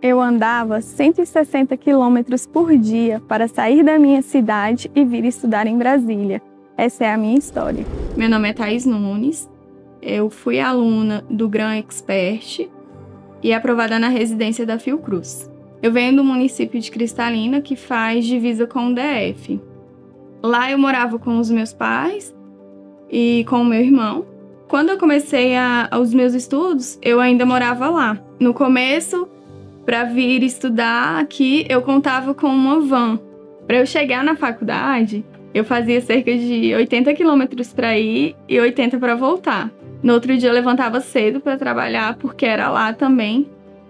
Eu andava 160 quilômetros por dia para sair da minha cidade e vir estudar em Brasília. Essa é a minha história. Meu nome é Thaís Nunes, eu fui aluna do Gran Expert e aprovada na residência da Fiocruz. Eu venho do município de Cristalina, que faz divisa com o DF. Lá eu morava com os meus pais e com o meu irmão. Quando eu comecei a, os meus estudos, eu ainda morava lá. No começo, para vir estudar aqui, eu contava com uma van. Para eu chegar na faculdade, eu fazia cerca de 80 quilômetros para ir e 80 para voltar. No outro dia eu levantava cedo para trabalhar, porque era lá também.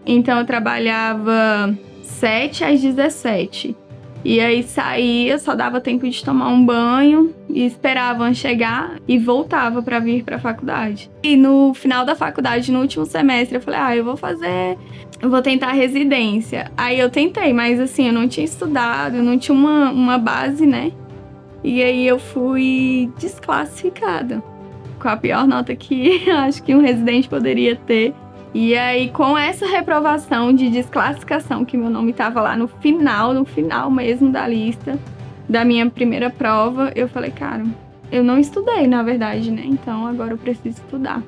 Então eu trabalhava 7 às 17. E aí saía, só dava tempo de tomar um banho e esperava chegar e voltava para vir para a faculdade. E no final da faculdade, no último semestre, eu falei: "Ah, eu vou fazer, eu vou tentar residência". Aí eu tentei, mas assim, eu não tinha estudado, eu não tinha uma, uma base, né? E aí eu fui desclassificada, com a pior nota que acho que um residente poderia ter. E aí, com essa reprovação de desclassificação, que meu nome estava lá no final, no final mesmo da lista da minha primeira prova, eu falei, cara, eu não estudei, na verdade, né? Então agora eu preciso estudar.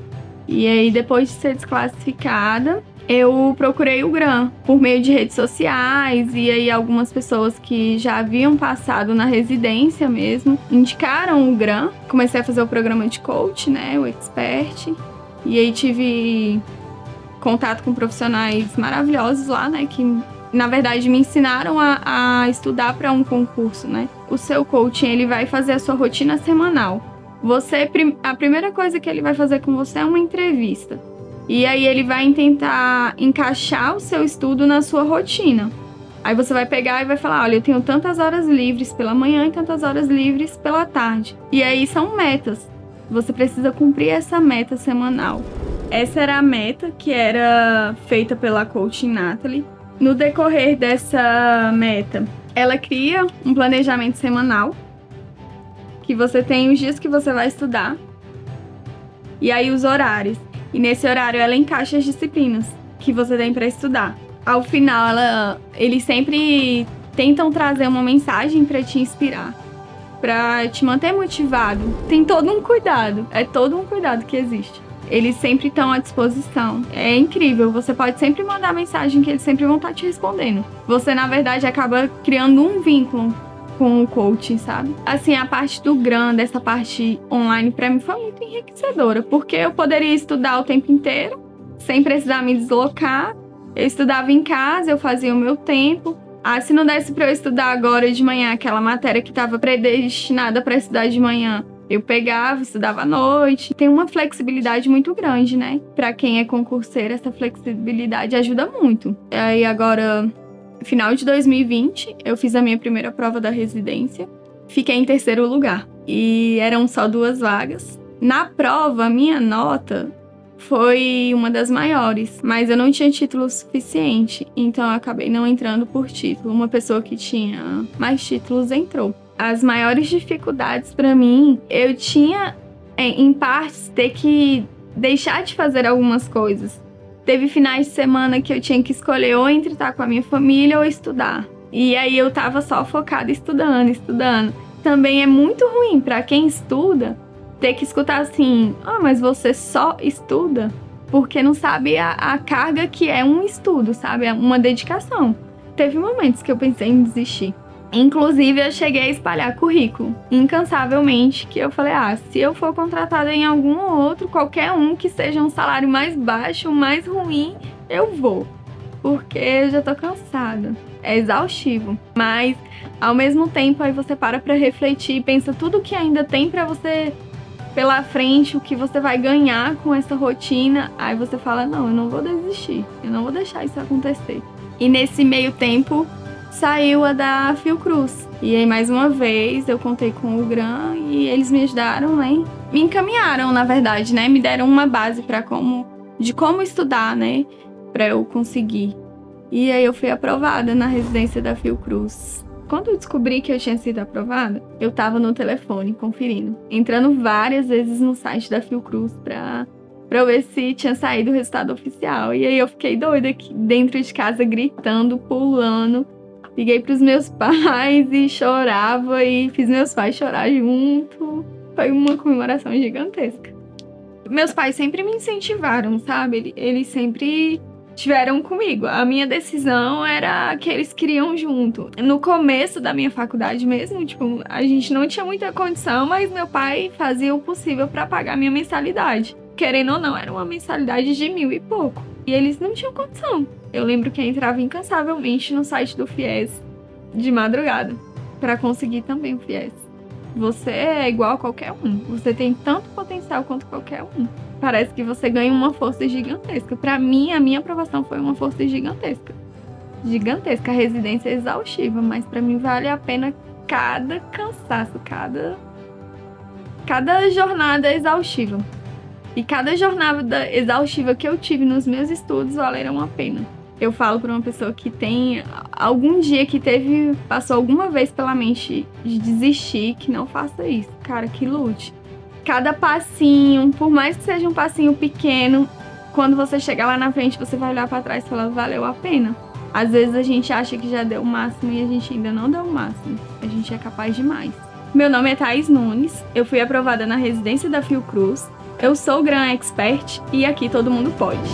E aí, depois de ser desclassificada, eu procurei o GRAM por meio de redes sociais e aí algumas pessoas que já haviam passado na residência mesmo indicaram o GRAM. Comecei a fazer o programa de coach, né, o expert. E aí tive contato com profissionais maravilhosos lá, né? Que na verdade me ensinaram a, a estudar para um concurso, né? O seu coaching ele vai fazer a sua rotina semanal. Você a primeira coisa que ele vai fazer com você é uma entrevista. E aí ele vai tentar encaixar o seu estudo na sua rotina. Aí você vai pegar e vai falar: olha, eu tenho tantas horas livres pela manhã e tantas horas livres pela tarde. E aí são metas. Você precisa cumprir essa meta semanal. Essa era a meta que era feita pela coaching Natalie. No decorrer dessa meta, ela cria um planejamento semanal que você tem os dias que você vai estudar e aí os horários. E nesse horário ela encaixa as disciplinas que você tem para estudar. Ao final, ela, eles sempre tentam trazer uma mensagem para te inspirar, para te manter motivado. Tem todo um cuidado, é todo um cuidado que existe. Eles sempre estão à disposição. É incrível, você pode sempre mandar mensagem que eles sempre vão estar tá te respondendo. Você, na verdade, acaba criando um vínculo com o coaching, sabe? Assim, a parte do GRAM, dessa parte online, para mim foi muito enriquecedora, porque eu poderia estudar o tempo inteiro, sem precisar me deslocar. Eu estudava em casa, eu fazia o meu tempo. Ah, se não desse para eu estudar agora de manhã aquela matéria que estava predestinada para estudar de manhã, eu pegava, estudava à noite. Tem uma flexibilidade muito grande, né? Para quem é concurseiro, essa flexibilidade ajuda muito. Aí agora, final de 2020, eu fiz a minha primeira prova da residência. Fiquei em terceiro lugar. E eram só duas vagas. Na prova, a minha nota foi uma das maiores, mas eu não tinha título suficiente, então eu acabei não entrando por título. Uma pessoa que tinha mais títulos entrou as maiores dificuldades para mim, eu tinha, é, em partes, ter que deixar de fazer algumas coisas. Teve finais de semana que eu tinha que escolher ou entre estar com a minha família ou estudar. E aí eu tava só focada estudando, estudando. Também é muito ruim para quem estuda ter que escutar assim: "Ah, oh, mas você só estuda?" Porque não sabe a, a carga que é um estudo, sabe? É uma dedicação. Teve momentos que eu pensei em desistir. Inclusive, eu cheguei a espalhar currículo incansavelmente, que eu falei: ah, se eu for contratada em algum outro, qualquer um que seja um salário mais baixo, mais ruim, eu vou, porque eu já tô cansada. É exaustivo, mas ao mesmo tempo aí você para para refletir e pensa tudo que ainda tem para você pela frente, o que você vai ganhar com essa rotina. Aí você fala: não, eu não vou desistir, eu não vou deixar isso acontecer. E nesse meio tempo, saiu a da Fiocruz. E aí, mais uma vez, eu contei com o Gran e eles me ajudaram, né? Me encaminharam, na verdade, né? Me deram uma base para como de como estudar, né? Para eu conseguir. E aí eu fui aprovada na residência da Fiocruz. Quando eu descobri que eu tinha sido aprovada, eu tava no telefone conferindo, entrando várias vezes no site da Fiocruz para para ver se tinha saído o resultado oficial. E aí eu fiquei doida aqui dentro de casa gritando, pulando, Liguei os meus pais e chorava e fiz meus pais chorar junto. Foi uma comemoração gigantesca. Meus pais sempre me incentivaram, sabe? Eles sempre tiveram comigo. A minha decisão era que eles queriam junto. No começo da minha faculdade mesmo, tipo, a gente não tinha muita condição, mas meu pai fazia o possível para pagar minha mensalidade. Querendo ou não, era uma mensalidade de mil e pouco. E eles não tinham condição. Eu lembro que eu entrava incansavelmente no site do FIES de madrugada para conseguir também o FIES. Você é igual a qualquer um. Você tem tanto potencial quanto qualquer um. Parece que você ganha uma força gigantesca. Para mim, a minha aprovação foi uma força gigantesca. Gigantesca, a residência é exaustiva, mas para mim vale a pena cada cansaço, cada cada jornada é exaustiva. E cada jornada exaustiva que eu tive nos meus estudos valeram a pena. Eu falo para uma pessoa que tem algum dia que teve, passou alguma vez pela mente de desistir, que não faça isso. Cara, que lute. Cada passinho, por mais que seja um passinho pequeno, quando você chegar lá na frente, você vai olhar para trás e falar, valeu a pena. Às vezes a gente acha que já deu o máximo e a gente ainda não deu o máximo. A gente é capaz demais. Meu nome é Thais Nunes, eu fui aprovada na residência da Fiocruz eu sou o Gran Expert e aqui todo mundo pode.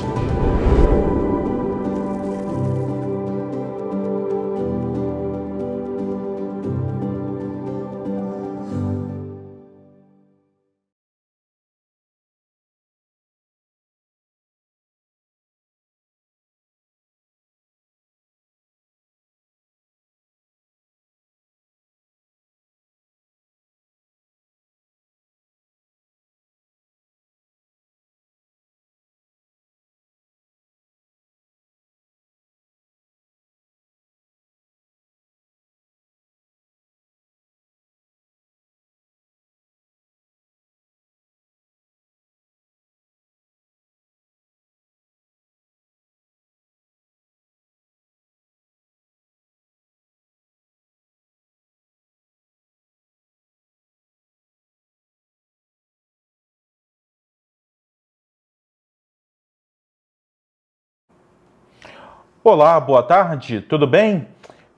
Olá, boa tarde, tudo bem?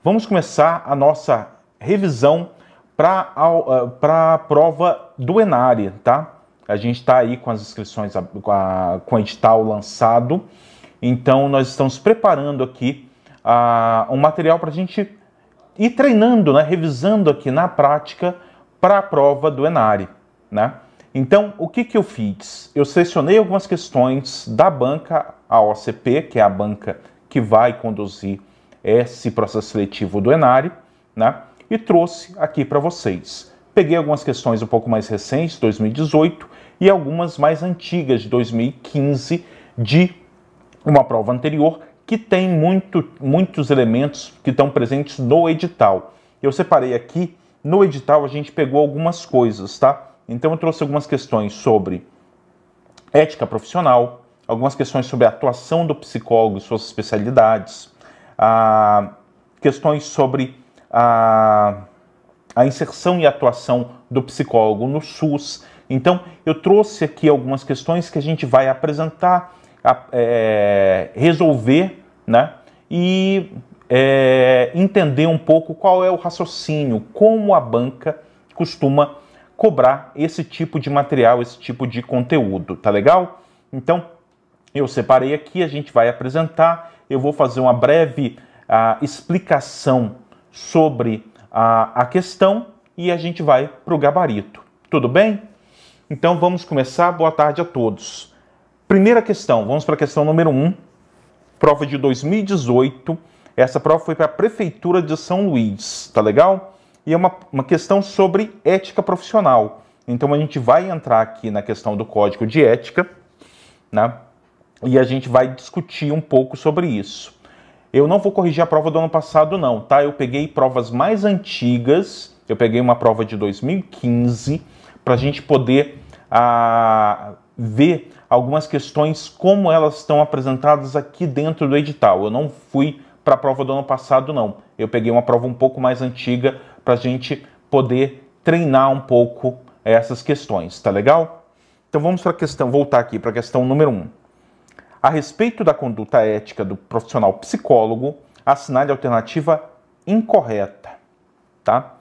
Vamos começar a nossa revisão para a eh, prova do Enare, tá? A gente está aí com as inscrições, com, a, com o edital lançado, então nós estamos preparando aqui a, ah, um material para a gente ir treinando, né? revisando aqui na prática para a prova do Enare, né? Então, o que, que eu fiz? Eu selecionei algumas questões da banca a OCP, que é a banca que vai conduzir esse processo seletivo do Enari, né? E trouxe aqui para vocês. Peguei algumas questões um pouco mais recentes, 2018, e algumas mais antigas, de 2015, de uma prova anterior, que tem muito, muitos elementos que estão presentes no edital. Eu separei aqui, no edital a gente pegou algumas coisas, tá? Então eu trouxe algumas questões sobre ética profissional, algumas questões sobre a atuação do psicólogo e suas especialidades, ah, questões sobre a, a inserção e atuação do psicólogo no SUS. Então, eu trouxe aqui algumas questões que a gente vai apresentar, é, resolver, né? E é, entender um pouco qual é o raciocínio, como a banca costuma cobrar esse tipo de material, esse tipo de conteúdo, tá legal? Então, eu separei aqui, a gente vai apresentar. Eu vou fazer uma breve uh, explicação sobre a, ah, a questão e a gente vai para o gabarito. Tudo bem? Então vamos começar. Boa tarde a todos. Primeira questão, vamos para a questão número 1, um, prova de 2018. Essa prova foi para a Prefeitura de São Luís, tá legal? E é uma, uma questão sobre ética profissional. Então a gente vai entrar aqui na questão do código de ética, né? e a gente vai discutir um pouco sobre isso. Eu não vou corrigir a prova do ano passado, não, tá? Eu peguei provas mais antigas, eu peguei uma prova de 2015, para a gente poder ah, ver algumas questões como elas estão apresentadas aqui dentro do edital. Eu não fui para a prova do ano passado, não. Eu peguei uma prova um pouco mais antiga para a gente poder treinar um pouco essas questões, tá legal? Então vamos para a questão, voltar aqui para a questão número 1. Um a respeito da conduta ética do profissional psicólogo, assinale a alternativa incorreta. Tá?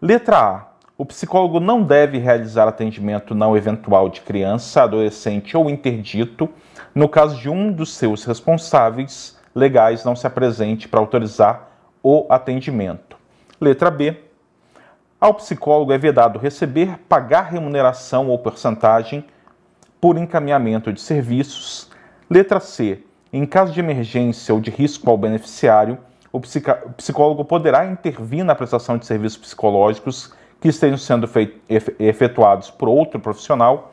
Letra A. O psicólogo não deve realizar atendimento não eventual de criança, adolescente ou interdito no caso de um dos seus responsáveis legais não se apresente para autorizar o atendimento. Letra B. Ao psicólogo é vedado receber, pagar remuneração ou porcentagem por encaminhamento de serviços Letra C. Em caso de emergência ou de risco ao beneficiário, o psicólogo poderá intervir na prestação de serviços psicológicos que estejam sendo efetuados por outro profissional,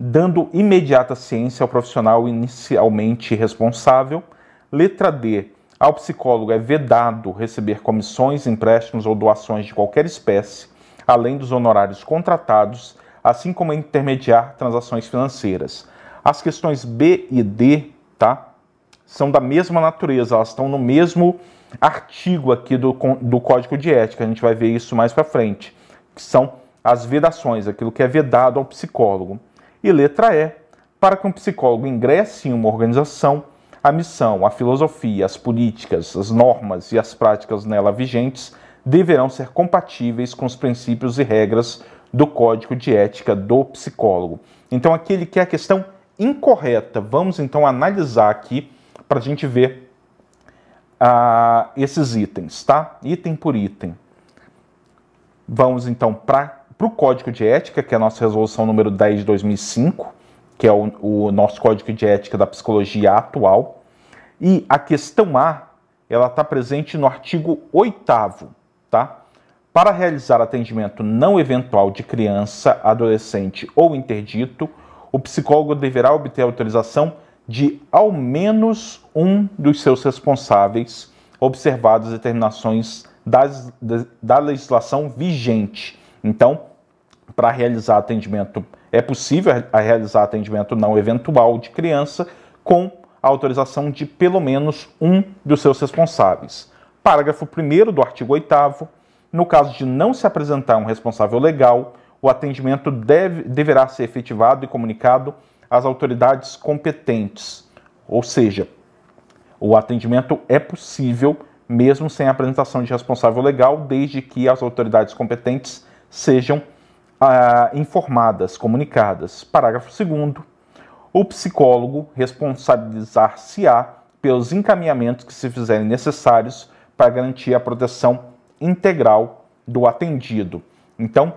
dando imediata ciência ao profissional inicialmente responsável. Letra D. Ao psicólogo é vedado receber comissões, empréstimos ou doações de qualquer espécie, além dos honorários contratados, assim como intermediar transações financeiras. As questões B e D, tá? São da mesma natureza, elas estão no mesmo artigo aqui do, do Código de Ética, a gente vai ver isso mais para frente, que são as vedações, aquilo que é vedado ao psicólogo. E letra E, para que um psicólogo ingresse em uma organização, a missão, a filosofia, as políticas, as normas e as práticas nela vigentes deverão ser compatíveis com os princípios e regras do Código de Ética do Psicólogo. Então, aqui ele quer a questão incorreta. Vamos então analisar aqui para a gente ver uh, esses itens, tá? Item por item. Vamos então para o Código de Ética, que é a nossa resolução número 10 de 2005, que é o, o nosso Código de Ética da Psicologia atual. E a questão A, ela está presente no artigo 8 tá? Para realizar atendimento não eventual de criança, adolescente ou interdito, o psicólogo deverá obter autorização de ao menos um dos seus responsáveis, observadas determinações das, da legislação vigente. Então, para realizar atendimento, é possível realizar atendimento não eventual de criança com a autorização de pelo menos um dos seus responsáveis. Parágrafo 1 do artigo 8. No caso de não se apresentar um responsável legal, o atendimento deve, deverá ser efetivado e comunicado às autoridades competentes. Ou seja, o atendimento é possível mesmo sem a apresentação de responsável legal, desde que as autoridades competentes sejam ah, informadas, comunicadas. Parágrafo 2. O psicólogo responsabilizar-se-á pelos encaminhamentos que se fizerem necessários para garantir a proteção integral do atendido. Então,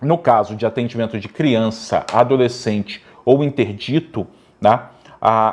no caso de atendimento de criança, adolescente ou interdito, né,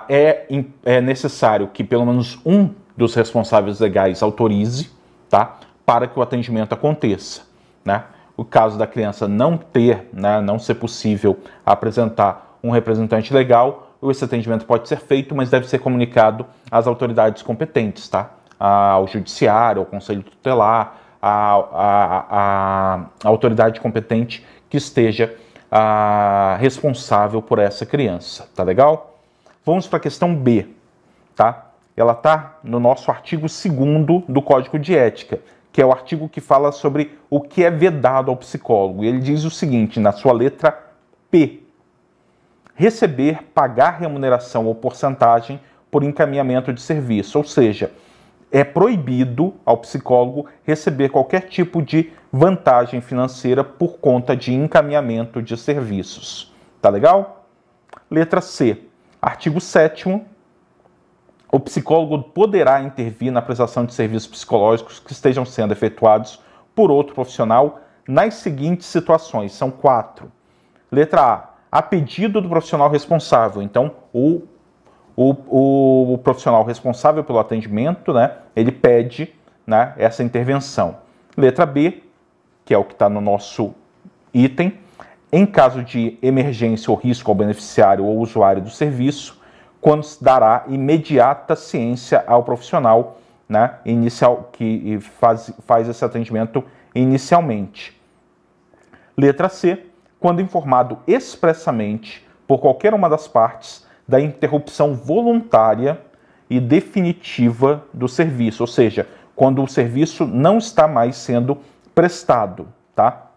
é, é necessário que pelo menos um dos responsáveis legais autorize tá, para que o atendimento aconteça. Né? O caso da criança não ter, né, não ser possível apresentar um representante legal, esse atendimento pode ser feito, mas deve ser comunicado às autoridades competentes, tá? ao judiciário, ao conselho tutelar, a, a, a, autoridade competente que esteja a, responsável por essa criança, tá legal? Vamos para a questão B, tá? Ela tá no nosso artigo 2 do Código de Ética, que é o artigo que fala sobre o que é vedado ao psicólogo. Ele diz o seguinte, na sua letra P: receber, pagar remuneração ou porcentagem por encaminhamento de serviço, ou seja, é proibido ao psicólogo receber qualquer tipo de vantagem financeira por conta de encaminhamento de serviços. Tá legal? Letra C. Artigo 7 o psicólogo poderá intervir na prestação de serviços psicológicos que estejam sendo efetuados por outro profissional nas seguintes situações: são quatro. Letra A, a pedido do profissional responsável. Então, o o, o, o profissional responsável pelo atendimento, né, ele pede né, essa intervenção. Letra B, que é o que está no nosso item, em caso de emergência ou risco ao beneficiário ou usuário do serviço, quando se dará imediata ciência ao profissional né, inicial que faz, faz esse atendimento inicialmente. Letra C, quando informado expressamente por qualquer uma das partes da interrupção voluntária e definitiva do serviço, ou seja, quando o serviço não está mais sendo prestado, tá?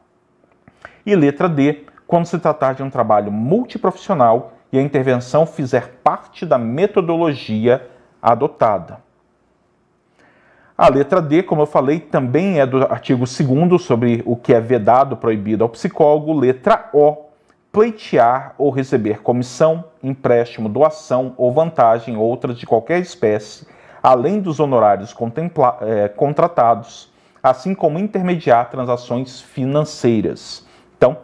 E letra D, quando se tratar de um trabalho multiprofissional e a intervenção fizer parte da metodologia adotada. A letra D, como eu falei, também é do artigo 2 sobre o que é vedado, proibido ao psicólogo. Letra O, pleitear ou receber comissão, empréstimo, doação ou vantagem outra de qualquer espécie, além dos honorários é, contratados, assim como intermediar transações financeiras. Então,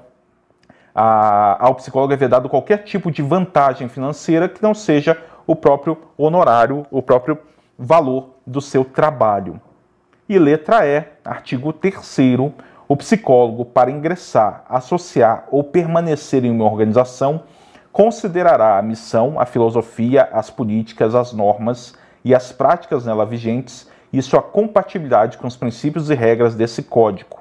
a, ao psicólogo é vedado qualquer tipo de vantagem financeira que não seja o próprio honorário, o próprio valor do seu trabalho. E letra E, artigo 3 o psicólogo, para ingressar, associar ou permanecer em uma organização, considerará a missão, a filosofia, as políticas, as normas e as práticas nela vigentes e sua compatibilidade com os princípios e regras desse código.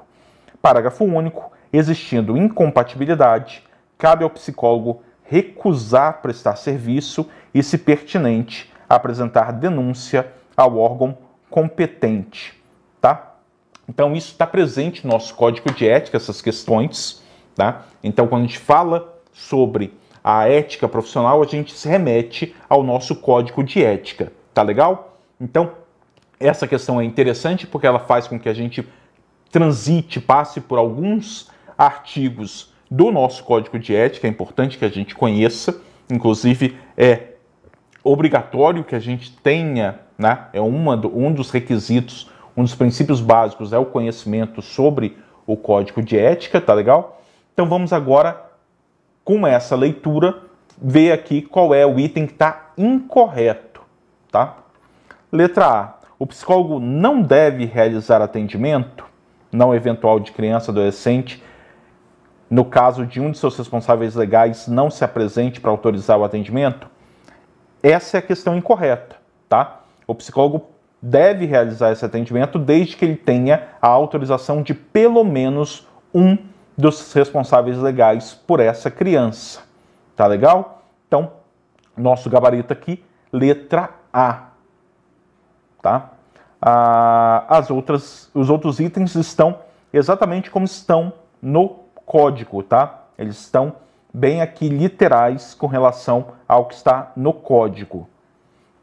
Parágrafo único. Existindo incompatibilidade, cabe ao psicólogo recusar prestar serviço e, se pertinente, apresentar denúncia ao órgão competente, tá? Então, isso está presente no nosso código de ética, essas questões. Tá? Então, quando a gente fala sobre a ética profissional, a gente se remete ao nosso código de ética. Tá legal? Então, essa questão é interessante porque ela faz com que a gente transite, passe por alguns artigos do nosso código de ética, é importante que a gente conheça, inclusive é obrigatório que a gente tenha, né, é uma do, um dos requisitos um dos princípios básicos é o conhecimento sobre o código de ética, tá legal? Então vamos agora, com essa leitura, ver aqui qual é o item que está incorreto, tá? Letra A. O psicólogo não deve realizar atendimento, não eventual de criança, adolescente, no caso de um de seus responsáveis legais não se apresente para autorizar o atendimento? Essa é a questão incorreta, tá? O psicólogo deve realizar esse atendimento desde que ele tenha a autorização de pelo menos um dos responsáveis legais por essa criança. Tá legal? Então, nosso gabarito aqui, letra A. Tá? Ah, as outras, os outros itens estão exatamente como estão no código, tá? Eles estão bem aqui literais com relação ao que está no código.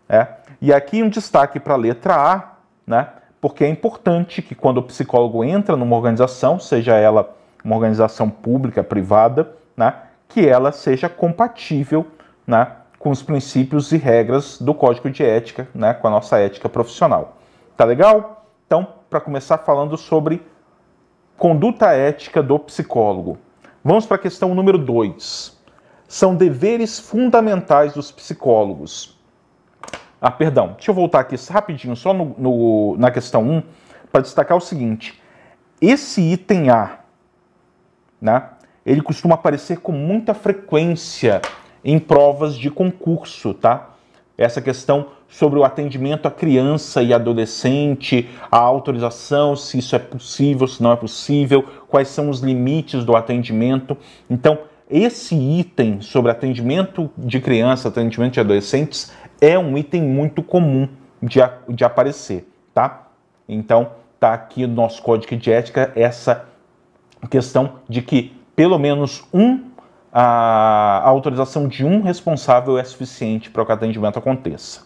É. E aqui um destaque para a letra A, né? porque é importante que quando o psicólogo entra numa organização, seja ela uma organização pública, privada, né? que ela seja compatível né? com os princípios e regras do código de ética, né? com a nossa ética profissional. Tá legal? Então, para começar falando sobre conduta ética do psicólogo. Vamos para a questão número 2. São deveres fundamentais dos psicólogos. Ah, perdão. Deixa eu voltar aqui rapidinho, só no, no na questão 1, para destacar o seguinte. Esse item A, né, ele costuma aparecer com muita frequência em provas de concurso, tá? Essa questão sobre o atendimento à criança e adolescente, a autorização, se isso é possível, se não é possível, quais são os limites do atendimento. Então, esse item sobre atendimento de criança, atendimento de adolescentes, é um item muito comum de, de aparecer, tá? Então, tá aqui no nosso código de ética essa questão de que pelo menos um a, a autorização de um responsável é suficiente para que o atendimento aconteça.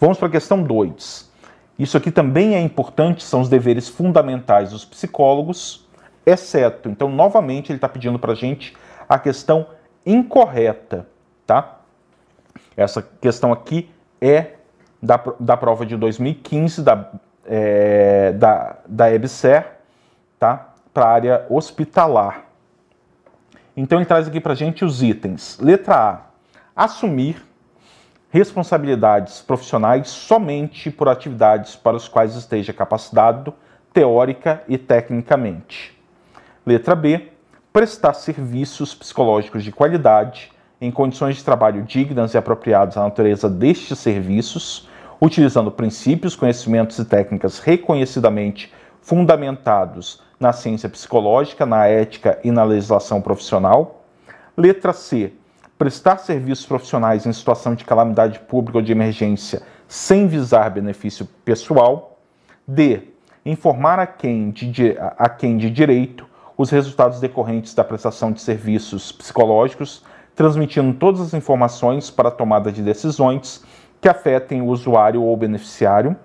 Vamos para a questão 2. Isso aqui também é importante, são os deveres fundamentais dos psicólogos, exceto. Então, novamente, ele está pedindo para a gente a questão incorreta, tá? Essa questão aqui é da, da prova de 2015 da, é, da, da EBSER, tá? para a área hospitalar. Então ele traz aqui para a gente os itens. Letra A, assumir responsabilidades profissionais somente por atividades para as quais esteja capacitado teórica e tecnicamente. Letra B, prestar serviços psicológicos de qualidade em condições de trabalho dignas e apropriadas à natureza destes serviços, utilizando princípios, conhecimentos e técnicas reconhecidamente fundamentados na ciência psicológica, na ética e na legislação profissional. Letra C. Prestar serviços profissionais em situação de calamidade pública ou de emergência sem visar benefício pessoal. D. Informar a quem de, a quem de direito os resultados decorrentes da prestação de serviços psicológicos, transmitindo todas as informações para a tomada de decisões que afetem o usuário ou beneficiário.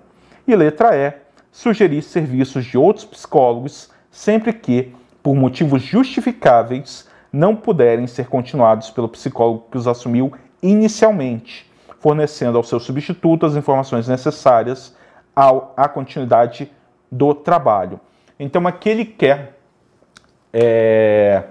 E letra E, sugerir serviços de outros psicólogos sempre que, por motivos justificáveis, não puderem ser continuados pelo psicólogo que os assumiu inicialmente, fornecendo ao seu substituto as informações necessárias ao, à continuidade do trabalho. Então, aqui ele quer é,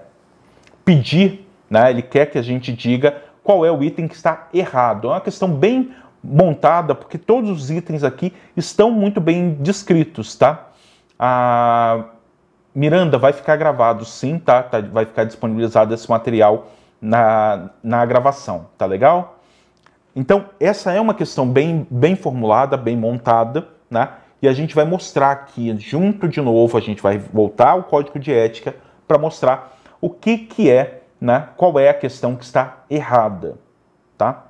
pedir né? Ele quer que a gente diga qual é o item que está errado. É uma questão bem montada, porque todos os itens aqui estão muito bem descritos, tá? A Miranda vai ficar gravado sim, tá? tá? Vai ficar disponibilizado esse material na, na gravação, tá legal? Então, essa é uma questão bem, bem formulada, bem montada, né? E a gente vai mostrar aqui, junto de novo, a gente vai voltar ao código de ética para mostrar o que, que é né, qual é a questão que está errada. Tá?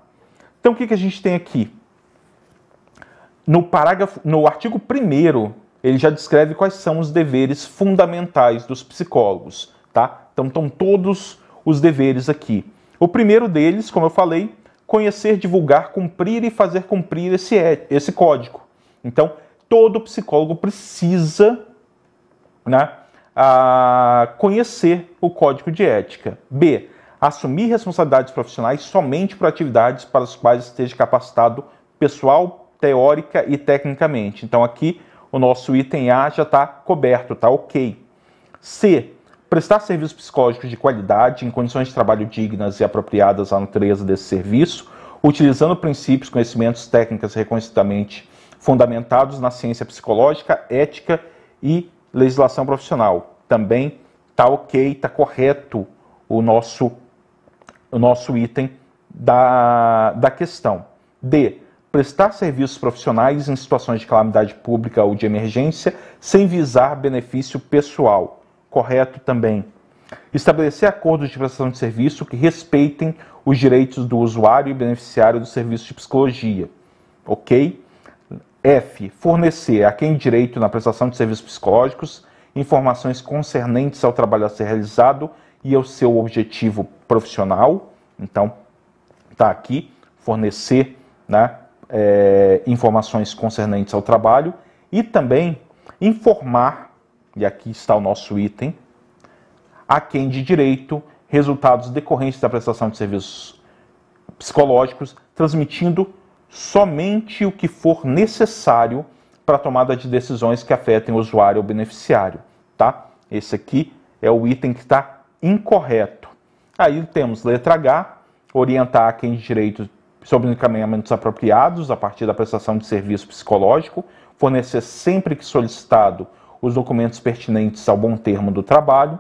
Então, o que, que a gente tem aqui? No, parágrafo, no artigo 1 ele já descreve quais são os deveres fundamentais dos psicólogos. Tá? Então, estão todos os deveres aqui. O primeiro deles, como eu falei, conhecer, divulgar, cumprir e fazer cumprir esse, é, esse código. Então, todo psicólogo precisa né, a conhecer o código de ética. B. Assumir responsabilidades profissionais somente por atividades para as quais esteja capacitado pessoal, teórica e tecnicamente. Então aqui o nosso item A já está coberto, está ok. C. Prestar serviços psicológicos de qualidade em condições de trabalho dignas e apropriadas à natureza desse serviço, utilizando princípios, conhecimentos, técnicas reconhecidamente fundamentados na ciência psicológica, ética e legislação profissional. Também está ok, está correto o nosso, o nosso item da, da questão. D. Prestar serviços profissionais em situações de calamidade pública ou de emergência sem visar benefício pessoal. Correto também. Estabelecer acordos de prestação de serviço que respeitem os direitos do usuário e beneficiário do serviço de psicologia. Ok? F. Fornecer a quem direito na prestação de serviços psicológicos informações concernentes ao trabalho a ser realizado e ao seu objetivo profissional. Então, está aqui, fornecer né, é, informações concernentes ao trabalho e também informar, e aqui está o nosso item, a quem de direito resultados decorrentes da prestação de serviços psicológicos, transmitindo somente o que for necessário para a tomada de decisões que afetem o usuário ou beneficiário, tá? Esse aqui é o item que está incorreto. Aí temos letra H, orientar quem de direito sobre encaminhamentos apropriados a partir da prestação de serviço psicológico, fornecer sempre que solicitado os documentos pertinentes ao bom termo do trabalho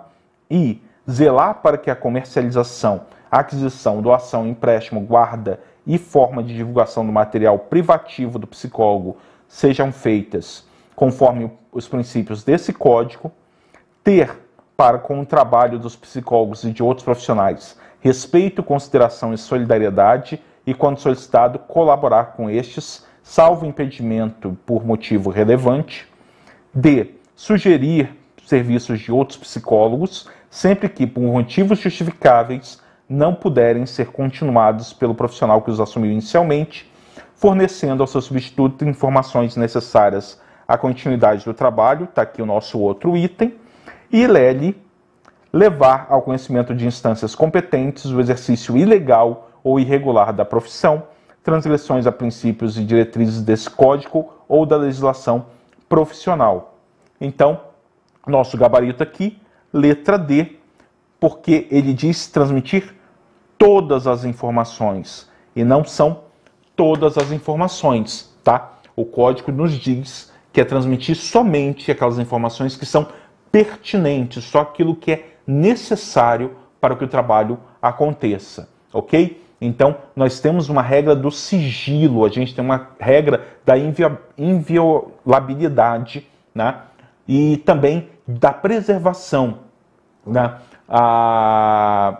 e zelar para que a comercialização, aquisição, doação, empréstimo, guarda e forma de divulgação do material privativo do psicólogo sejam feitas conforme os princípios desse código, ter para com o trabalho dos psicólogos e de outros profissionais respeito, consideração e solidariedade e, quando solicitado, colaborar com estes, salvo impedimento por motivo relevante. D. Sugerir serviços de outros psicólogos, sempre que, por motivos justificáveis, não puderem ser continuados pelo profissional que os assumiu inicialmente, fornecendo ao seu substituto informações necessárias à continuidade do trabalho, está aqui o nosso outro item, e Lely levar ao conhecimento de instâncias competentes o exercício ilegal ou irregular da profissão, transgressões a princípios e diretrizes desse código ou da legislação profissional. Então, nosso gabarito aqui, letra D, porque ele diz transmitir todas as informações e não são todas as informações, tá? O código nos diz que é transmitir somente aquelas informações que são pertinentes, só aquilo que é necessário para que o trabalho aconteça, ok? Então, nós temos uma regra do sigilo, a gente tem uma regra da inviolabilidade, né? E também da preservação, né? A ah,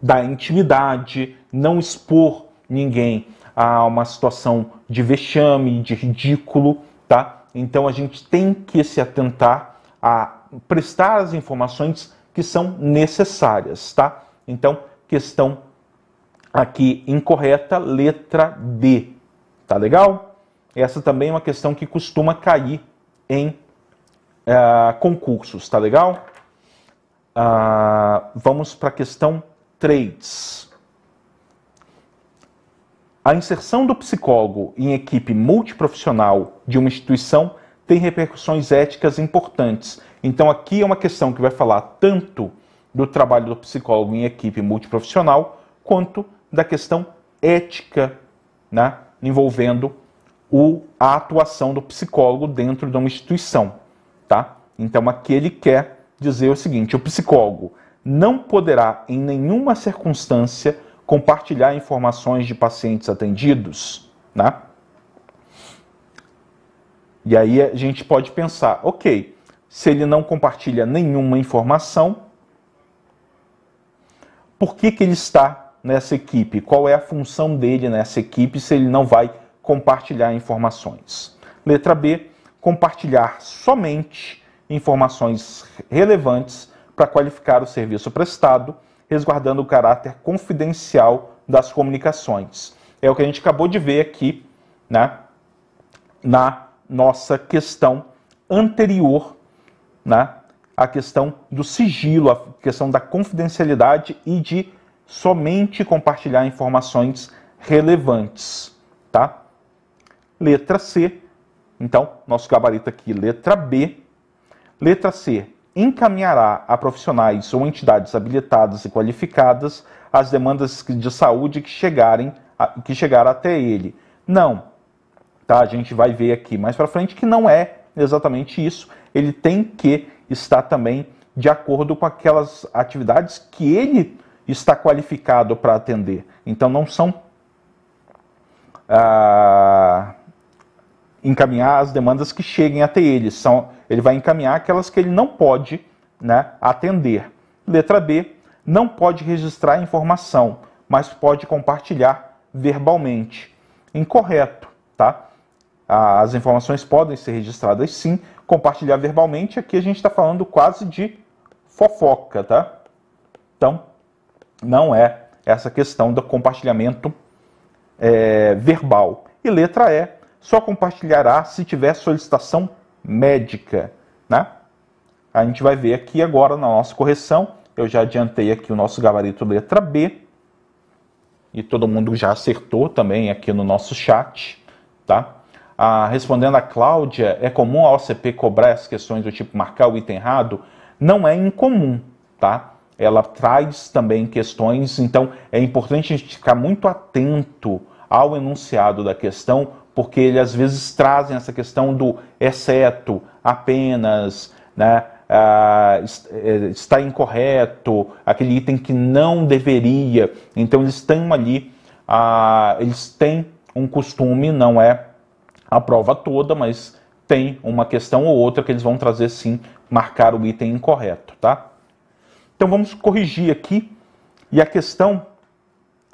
da intimidade, não expor ninguém a uma situação de vexame, de ridículo, tá? Então a gente tem que se atentar a prestar as informações que são necessárias, tá? Então, questão aqui incorreta, letra D. Tá legal? Essa também é uma questão que costuma cair em uh, concursos, tá legal? Uh, vamos para a questão 3. A inserção do psicólogo em equipe multiprofissional de uma instituição tem repercussões éticas importantes. Então, aqui é uma questão que vai falar tanto do trabalho do psicólogo em equipe multiprofissional, quanto da questão ética né, envolvendo o, a atuação do psicólogo dentro de uma instituição. Tá? Então, aqui ele quer dizer o seguinte: o psicólogo não poderá, em nenhuma circunstância, compartilhar informações de pacientes atendidos. Né? E aí a gente pode pensar, ok, se ele não compartilha nenhuma informação, por que, que ele está nessa equipe? Qual é a função dele nessa equipe se ele não vai compartilhar informações? Letra B, compartilhar somente informações relevantes para qualificar o serviço prestado, resguardando o caráter confidencial das comunicações. É o que a gente acabou de ver aqui né, na nossa questão anterior, né, a questão do sigilo, a questão da confidencialidade e de somente compartilhar informações relevantes. Tá? Letra C, então, nosso gabarito aqui, letra B. Letra C, encaminhará a profissionais ou entidades habilitadas e qualificadas as demandas de saúde que chegarem que chegar até ele. Não. Tá, a gente vai ver aqui mais para frente que não é exatamente isso. Ele tem que estar também de acordo com aquelas atividades que ele está qualificado para atender. Então não são ah, encaminhar as demandas que cheguem até ele, são ele vai encaminhar aquelas que ele não pode né, atender. Letra B, não pode registrar informação, mas pode compartilhar verbalmente. Incorreto, tá? As informações podem ser registradas sim, compartilhar verbalmente. Aqui a gente está falando quase de fofoca, tá? Então, não é essa questão do compartilhamento é, verbal. E letra E, só compartilhará se tiver solicitação médica, né? A gente vai ver aqui agora na nossa correção, eu já adiantei aqui o nosso gabarito letra B, e todo mundo já acertou também aqui no nosso chat, tá? Ah, respondendo a Cláudia, é comum a OCP cobrar as questões do tipo marcar o item errado? Não é incomum, tá? Ela traz também questões, então é importante a gente ficar muito atento ao enunciado da questão, porque ele às vezes trazem essa questão do exceto, apenas, né, ah, está incorreto, aquele item que não deveria. Então eles têm ali, ah, eles têm um costume, não é a prova toda, mas tem uma questão ou outra que eles vão trazer sim, marcar o item incorreto, tá? Então vamos corrigir aqui. E a questão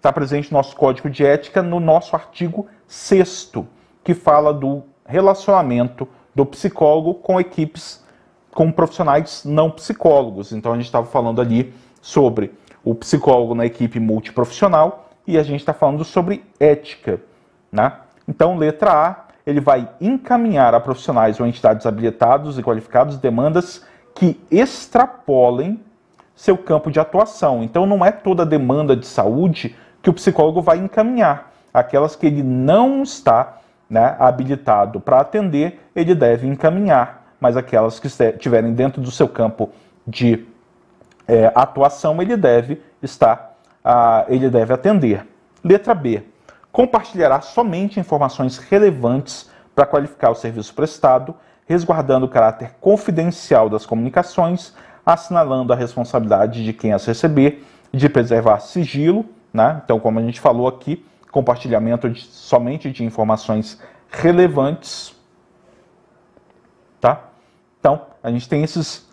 está presente no nosso código de ética, no nosso artigo 6, que fala do relacionamento do psicólogo com equipes, com profissionais não psicólogos. Então a gente estava falando ali sobre o psicólogo na equipe multiprofissional e a gente está falando sobre ética. Né? Então, letra A, ele vai encaminhar a profissionais ou entidades habilitados e qualificados demandas que extrapolem seu campo de atuação. Então, não é toda demanda de saúde que o psicólogo vai encaminhar. Aquelas que ele não está né, habilitado para atender, ele deve encaminhar, mas aquelas que estiverem dentro do seu campo de é, atuação, ele deve estar, ah, ele deve atender. Letra B. Compartilhará somente informações relevantes para qualificar o serviço prestado, resguardando o caráter confidencial das comunicações, assinalando a responsabilidade de quem as receber de preservar sigilo né? Então, como a gente falou aqui, compartilhamento de, somente de informações relevantes. Tá? Então, a gente tem esses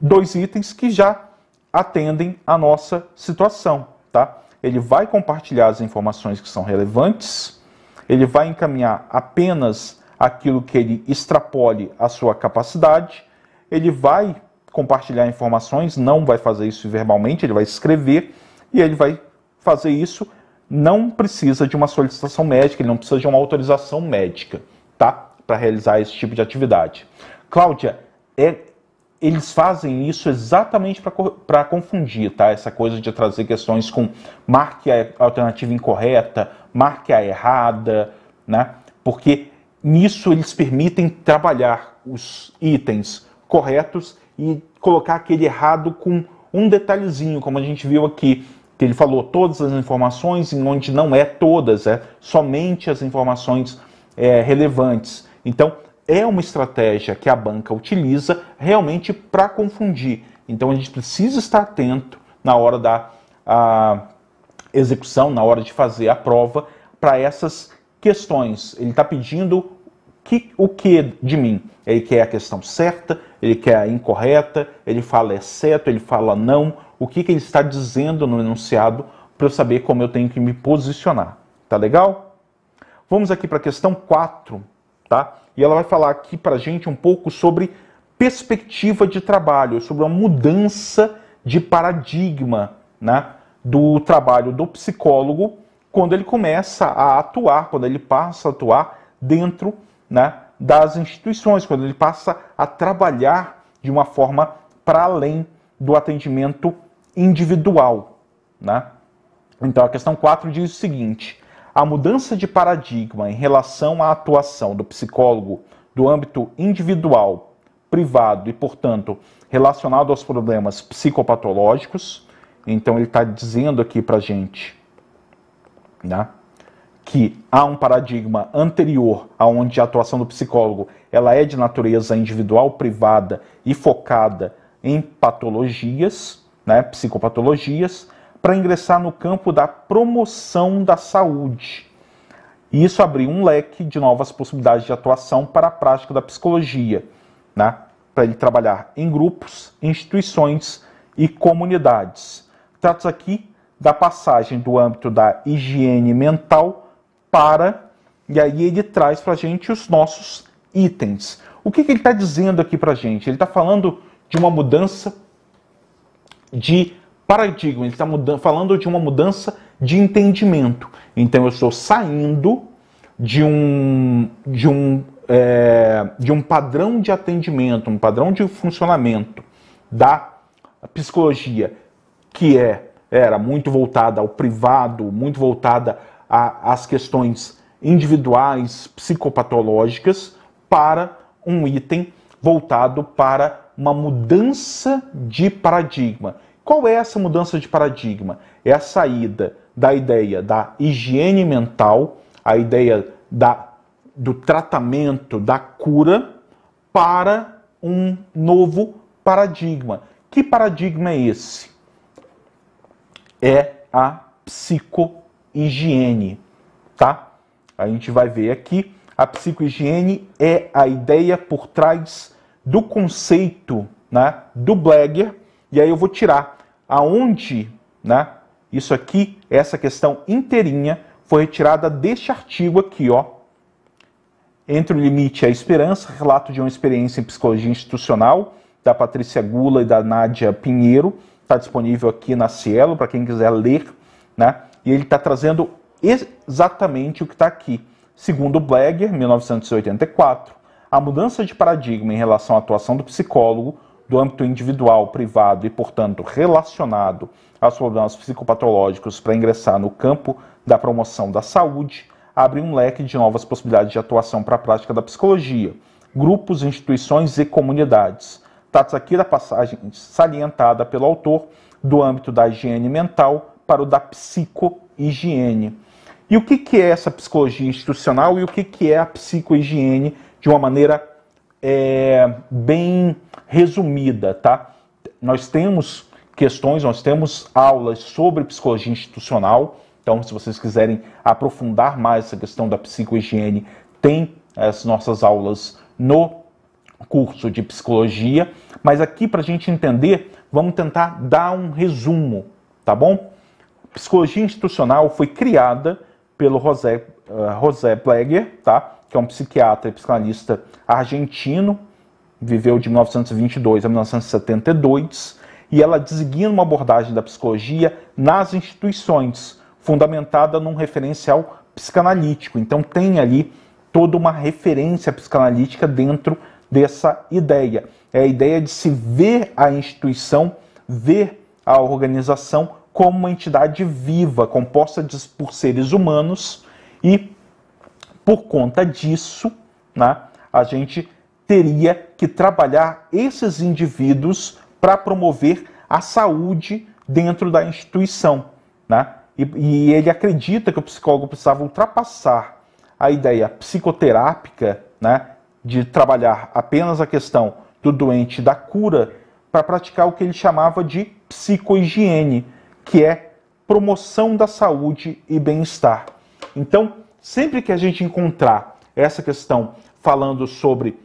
dois itens que já atendem a nossa situação. Tá? Ele vai compartilhar as informações que são relevantes, ele vai encaminhar apenas aquilo que ele extrapole a sua capacidade, ele vai compartilhar informações, não vai fazer isso verbalmente, ele vai escrever e ele vai fazer isso não precisa de uma solicitação médica, ele não precisa de uma autorização médica, tá? Para realizar esse tipo de atividade. Cláudia, é, eles fazem isso exatamente para confundir, tá? Essa coisa de trazer questões com marque a alternativa incorreta, marque a errada, né? Porque nisso eles permitem trabalhar os itens corretos e colocar aquele errado com um detalhezinho, como a gente viu aqui que ele falou todas as informações, e onde não é todas, é somente as informações é, relevantes. Então, é uma estratégia que a banca utiliza realmente para confundir. Então, a gente precisa estar atento na hora da execução, na hora de fazer a prova, para essas questões. Ele está pedindo que, o que de mim? Ele quer a questão certa, ele quer a incorreta, ele fala é certo, ele fala não. O que, que ele está dizendo no enunciado para eu saber como eu tenho que me posicionar? Tá legal? Vamos aqui para a questão 4, tá? E ela vai falar aqui para a gente um pouco sobre perspectiva de trabalho, sobre uma mudança de paradigma né, do trabalho do psicólogo quando ele começa a atuar, quando ele passa a atuar dentro né, das instituições, quando ele passa a trabalhar de uma forma para além do atendimento individual. Né? Então a questão 4 diz o seguinte: a mudança de paradigma em relação à atuação do psicólogo do âmbito individual, privado e, portanto, relacionado aos problemas psicopatológicos. Então ele está dizendo aqui para gente, né? que há um paradigma anterior aonde a atuação do psicólogo ela é de natureza individual, privada e focada em patologias, né, psicopatologias, para ingressar no campo da promoção da saúde. E isso abriu um leque de novas possibilidades de atuação para a prática da psicologia, né, para ele trabalhar em grupos, instituições e comunidades. Trata-se aqui da passagem do âmbito da higiene mental para, e aí ele traz para a gente os nossos itens. O que, que ele está dizendo aqui para a gente? Ele está falando de uma mudança de paradigma, ele está falando de uma mudança de entendimento. Então eu estou saindo de um, de um, é, de um padrão de atendimento, um padrão de funcionamento da psicologia que é era muito voltada ao privado, muito voltada a, as questões individuais psicopatológicas para um item voltado para uma mudança de paradigma. Qual é essa mudança de paradigma? É a saída da ideia da higiene mental, a ideia da, do tratamento, da cura, para um novo paradigma. Que paradigma é esse? É a psicoterapia psicohigiene, tá? A gente vai ver aqui, a psicohigiene é a ideia por trás do conceito, né, do Blagger, e aí eu vou tirar aonde, né, isso aqui, essa questão inteirinha foi retirada deste artigo aqui, ó. Entre o limite e a esperança, relato de uma experiência em psicologia institucional, da Patrícia Gula e da Nádia Pinheiro, está disponível aqui na Cielo para quem quiser ler, né? E ele está trazendo exatamente o que está aqui. Segundo Blagger, 1984, a mudança de paradigma em relação à atuação do psicólogo do âmbito individual, privado e, portanto, relacionado aos problemas psicopatológicos para ingressar no campo da promoção da saúde, abre um leque de novas possibilidades de atuação para a prática da psicologia, grupos, instituições e comunidades. Trata-se tá aqui da passagem salientada pelo autor do âmbito da higiene mental, para o da psicohigiene. E o que, que é essa psicologia institucional e o que, que é a psicohigiene de uma maneira é, bem resumida, tá? Nós temos questões, nós temos aulas sobre psicologia institucional. Então, se vocês quiserem aprofundar mais essa questão da psicohigiene, tem as nossas aulas no curso de psicologia. Mas aqui, para a gente entender, vamos tentar dar um resumo, tá bom? psicologia institucional foi criada pelo José, uh, José tá? que é um psiquiatra e psicanalista argentino, viveu de 1922 a 1972, e ela designa uma abordagem da psicologia nas instituições, fundamentada num referencial psicanalítico. Então tem ali toda uma referência psicanalítica dentro dessa ideia. É a ideia de se ver a instituição, ver a organização como uma entidade viva, composta de, por seres humanos, e por conta disso, né, a gente teria que trabalhar esses indivíduos para promover a saúde dentro da instituição. Né? E, e ele acredita que o psicólogo precisava ultrapassar a ideia psicoterápica né, de trabalhar apenas a questão do doente da cura para praticar o que ele chamava de psicohigiene, que é promoção da saúde e bem-estar. Então, sempre que a gente encontrar essa questão falando sobre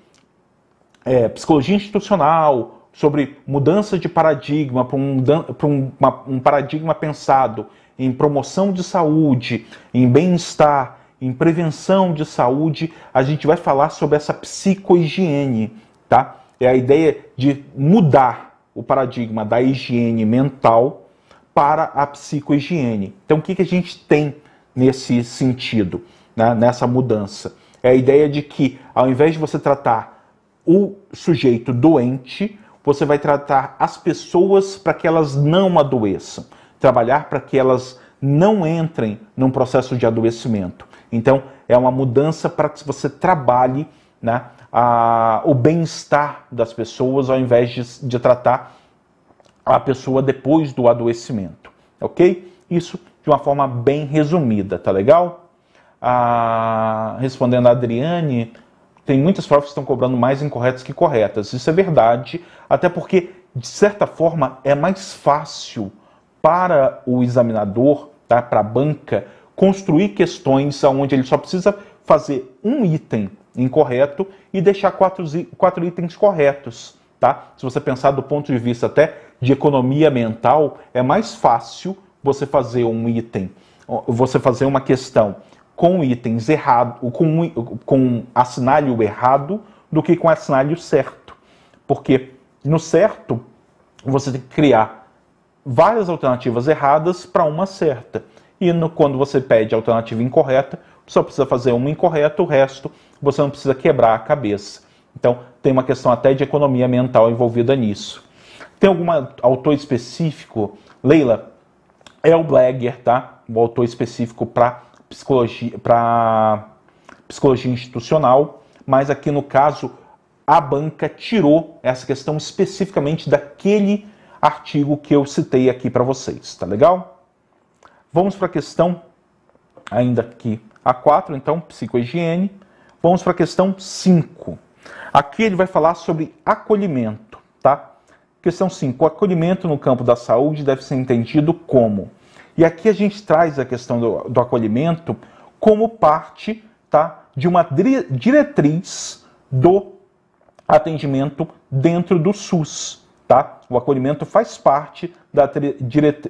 é, psicologia institucional, sobre mudança de paradigma para um, um, um paradigma pensado em promoção de saúde, em bem-estar, em prevenção de saúde, a gente vai falar sobre essa psicohigiene, tá? É a ideia de mudar o paradigma da higiene mental para a psicohigiene. Então, o que, que a gente tem nesse sentido, né, nessa mudança? É a ideia de que, ao invés de você tratar o sujeito doente, você vai tratar as pessoas para que elas não adoeçam, trabalhar para que elas não entrem num processo de adoecimento. Então, é uma mudança para que você trabalhe né, a, o bem-estar das pessoas, ao invés de, de tratar a pessoa depois do adoecimento, ok? Isso de uma forma bem resumida, tá legal? Ah, respondendo a Adriane, tem muitas provas que estão cobrando mais incorretas que corretas. Isso é verdade, até porque, de certa forma, é mais fácil para o examinador, tá? para a banca, construir questões onde ele só precisa fazer um item incorreto e deixar quatro, quatro itens corretos. Tá? Se você pensar do ponto de vista até de economia mental, é mais fácil você fazer um item, você fazer uma questão com itens errados, com, com assinalho errado, do que com assinalho certo. Porque no certo, você tem que criar várias alternativas erradas para uma certa. E no, quando você pede a alternativa incorreta, só precisa fazer uma incorreta, o resto você não precisa quebrar a cabeça. Então, tem uma questão até de economia mental envolvida nisso. Tem algum autor específico? Leila, é o Blagger, tá? O autor específico para psicologia, para psicologia institucional, mas aqui no caso a banca tirou essa questão especificamente daquele artigo que eu citei aqui para vocês, tá legal? Vamos para a questão ainda aqui a 4, então, psicohigiene. Vamos para a questão 5. Aqui ele vai falar sobre acolhimento. Questão 5. O acolhimento no campo da saúde deve ser entendido como? E aqui a gente traz a questão do, do acolhimento como parte tá, de uma diretriz do atendimento dentro do SUS. Tá? O acolhimento faz parte da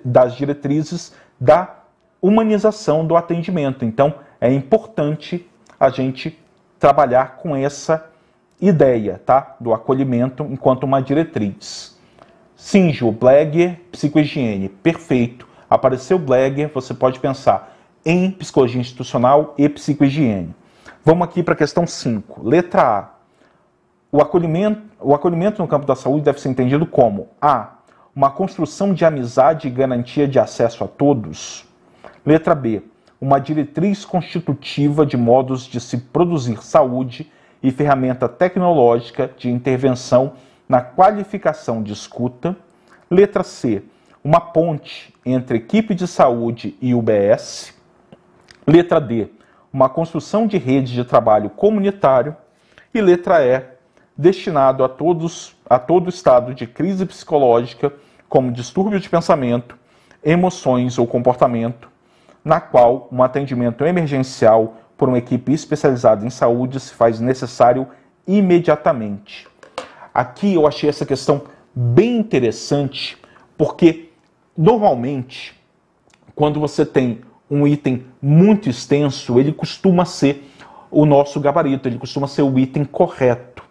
das diretrizes da humanização do atendimento. Então, é importante a gente trabalhar com essa ideia tá? do acolhimento enquanto uma diretriz. Singel, Blagger, psicohigiene, perfeito. Apareceu Blagger, você pode pensar em psicologia institucional e psicohigiene. Vamos aqui para a questão 5. Letra A. O acolhimento, o acolhimento no campo da saúde deve ser entendido como A. Uma construção de amizade e garantia de acesso a todos. Letra B. Uma diretriz constitutiva de modos de se produzir saúde e ferramenta tecnológica de intervenção na qualificação de escuta. Letra C, uma ponte entre equipe de saúde e UBS. Letra D, uma construção de rede de trabalho comunitário. E letra E, destinado a, todos, a todo estado de crise psicológica, como distúrbio de pensamento, emoções ou comportamento, na qual um atendimento emergencial por uma equipe especializada em saúde se faz necessário imediatamente. Aqui eu achei essa questão bem interessante, porque normalmente quando você tem um item muito extenso, ele costuma ser o nosso gabarito, ele costuma ser o item correto,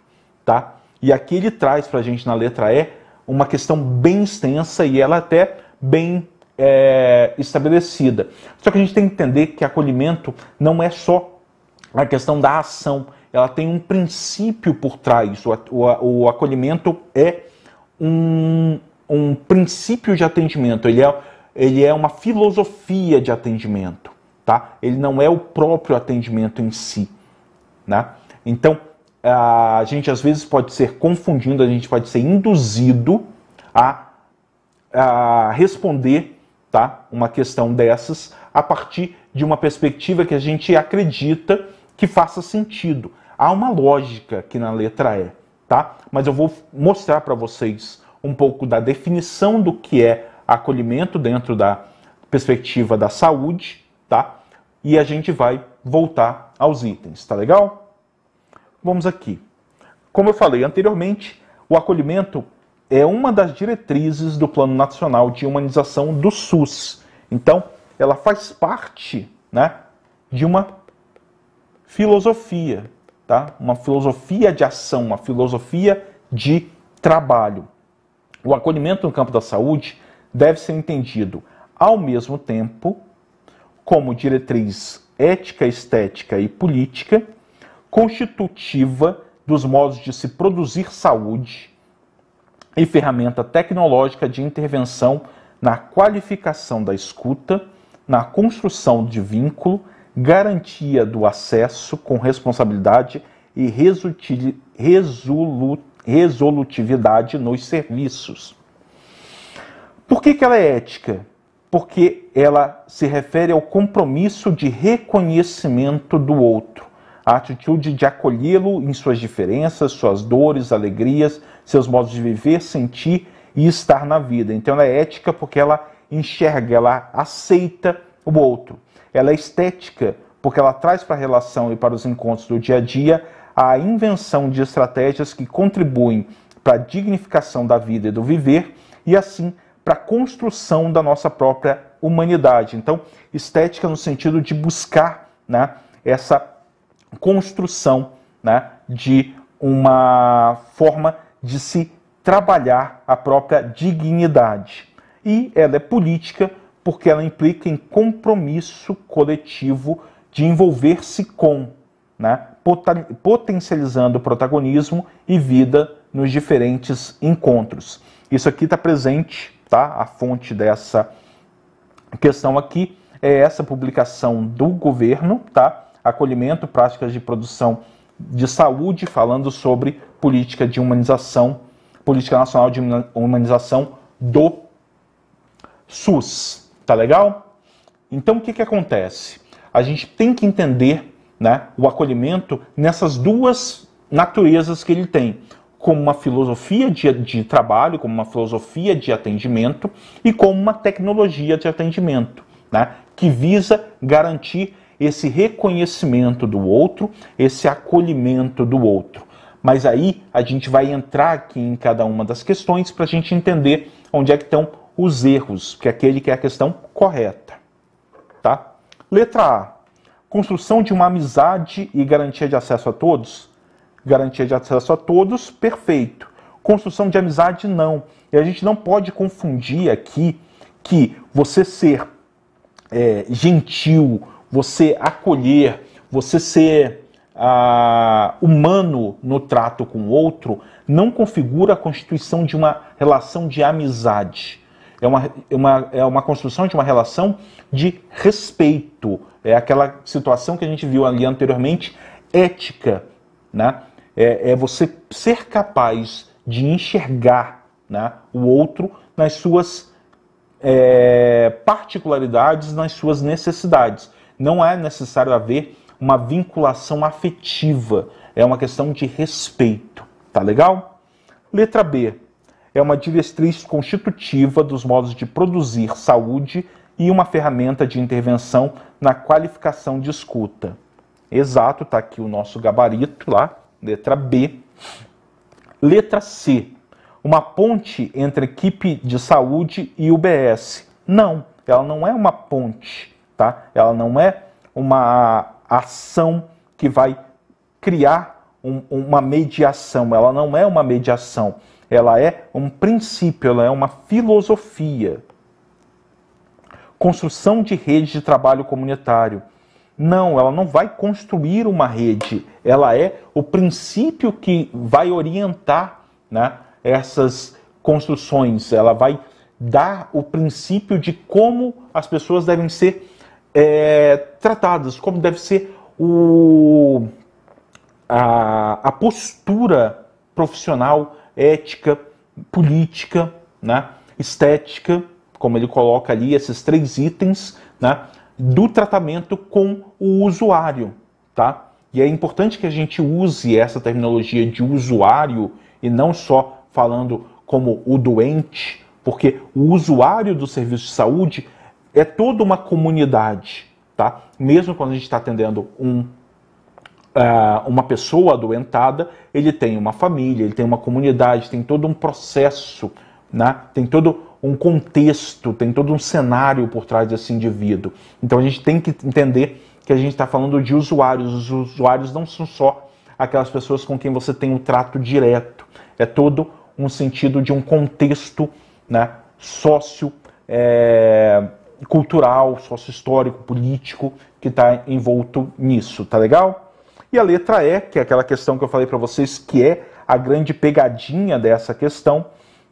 tá? E aqui ele traz para a gente na letra E uma questão bem extensa e ela até bem é, estabelecida. Só que a gente tem que entender que acolhimento não é só a questão da ação, ela tem um princípio por trás. O, o, o acolhimento é um, um princípio de atendimento, ele é, ele é uma filosofia de atendimento, tá? Ele não é o próprio atendimento em si, né? Então, a gente às vezes pode ser confundido a gente pode ser induzido a, a responder, tá? Uma questão dessas a partir de uma perspectiva que a gente acredita que faça sentido. Há uma lógica aqui na letra E, tá? Mas eu vou mostrar para vocês um pouco da definição do que é acolhimento dentro da perspectiva da saúde, tá? E a gente vai voltar aos itens, tá legal? Vamos aqui. Como eu falei anteriormente, o acolhimento é uma das diretrizes do Plano Nacional de Humanização do SUS. Então, ela faz parte né, de uma filosofia, tá? Uma filosofia de ação, uma filosofia de trabalho. O acolhimento no campo da saúde deve ser entendido ao mesmo tempo como diretriz ética, estética e política, constitutiva dos modos de se produzir saúde e ferramenta tecnológica de intervenção na qualificação da escuta, na construção de vínculo garantia do acesso com responsabilidade e resolutividade nos serviços. Por que, que ela é ética? Porque ela se refere ao compromisso de reconhecimento do outro, a atitude de acolhê-lo em suas diferenças, suas dores, alegrias, seus modos de viver, sentir e estar na vida. Então ela é ética porque ela enxerga, ela aceita o outro ela é estética, porque ela traz para a relação e para os encontros do dia a dia a invenção de estratégias que contribuem para a dignificação da vida e do viver e assim para a construção da nossa própria humanidade. Então, estética no sentido de buscar né, essa construção né, de uma forma de se trabalhar a própria dignidade. E ela é política porque ela implica em compromisso coletivo de envolver-se com, né, potencializando o protagonismo e vida nos diferentes encontros. Isso aqui está presente, tá? A fonte dessa questão aqui é essa publicação do governo, tá? Acolhimento, práticas de produção de saúde, falando sobre política de humanização, política nacional de humanização do SUS. Tá legal? Então o que, que acontece? A gente tem que entender né, o acolhimento nessas duas naturezas que ele tem, como uma filosofia de, de trabalho, como uma filosofia de atendimento e como uma tecnologia de atendimento, né, que visa garantir esse reconhecimento do outro, esse acolhimento do outro. Mas aí a gente vai entrar aqui em cada uma das questões para a gente entender onde é que estão os erros, que é aquele que é a questão correta. Tá? Letra A. Construção de uma amizade e garantia de acesso a todos? Garantia de acesso a todos, perfeito. Construção de amizade, não. E a gente não pode confundir aqui que você ser é, gentil, você acolher, você ser ah, humano no trato com o outro, não configura a constituição de uma relação de amizade é uma, é uma, é uma construção de uma relação de respeito. É aquela situação que a gente viu ali anteriormente, ética. Né? É, é você ser capaz de enxergar né, o outro nas suas é, particularidades, nas suas necessidades. Não é necessário haver uma vinculação afetiva, é uma questão de respeito. Tá legal? Letra B é uma diretriz constitutiva dos modos de produzir saúde e uma ferramenta de intervenção na qualificação de escuta. Exato, está aqui o nosso gabarito lá, letra B. Letra C, uma ponte entre equipe de saúde e UBS. Não, ela não é uma ponte, tá? Ela não é uma ação que vai criar um, uma mediação, ela não é uma mediação ela é um princípio, ela é uma filosofia. Construção de rede de trabalho comunitário. Não, ela não vai construir uma rede, ela é o princípio que vai orientar né, essas construções, ela vai dar o princípio de como as pessoas devem ser é, tratadas, como deve ser o, a, a postura profissional ética, política, né? estética, como ele coloca ali, esses três itens né? do tratamento com o usuário. Tá? E é importante que a gente use essa terminologia de usuário e não só falando como o doente, porque o usuário do serviço de saúde é toda uma comunidade, tá? Mesmo quando a gente está atendendo um ah, uma pessoa adoentada, ele tem uma família, ele tem uma comunidade, tem todo um processo, né? tem todo um contexto, tem todo um cenário por trás assim, desse indivíduo. Então a gente tem que entender que a gente está falando de usuários. Os usuários não são só aquelas pessoas com quem você tem um trato direto. É todo um sentido de um contexto né, sócio, é, cultural, sócio histórico, político que está envolto nisso, tá legal? E a letra E, que é aquela questão que eu falei para vocês, que é a grande pegadinha dessa questão,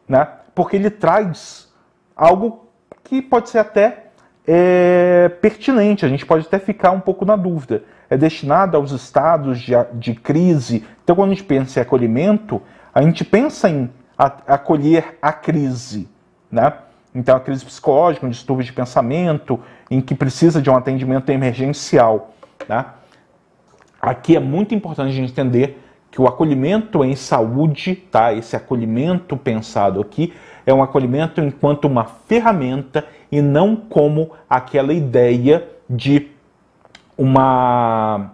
né? porque ele traz algo que pode ser até é, pertinente, a gente pode até ficar um pouco na dúvida. É destinado aos estados de, de crise. Então, quando a gente pensa em acolhimento, a gente pensa em acolher a crise. Né? Então, a crise psicológica, um distúrbio de pensamento, em que precisa de um atendimento emergencial. Né? aqui é muito importante a gente entender que o acolhimento em saúde, tá? Esse acolhimento pensado aqui é um acolhimento enquanto uma ferramenta e não como aquela ideia de uma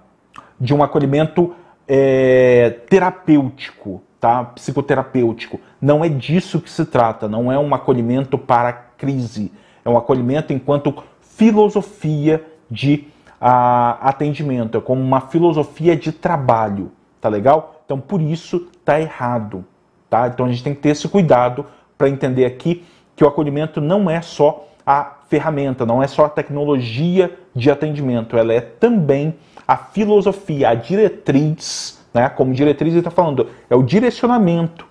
de um acolhimento é, terapêutico, tá? Psicoterapêutico. Não é disso que se trata. Não é um acolhimento para crise. É um acolhimento enquanto filosofia de a atendimento, é como uma filosofia de trabalho, tá legal? Então por isso tá errado, tá? Então a gente tem que ter esse cuidado para entender aqui que o acolhimento não é só a ferramenta, não é só a tecnologia de atendimento, ela é também a filosofia, a diretriz, né? Como diretriz ele está falando, é o direcionamento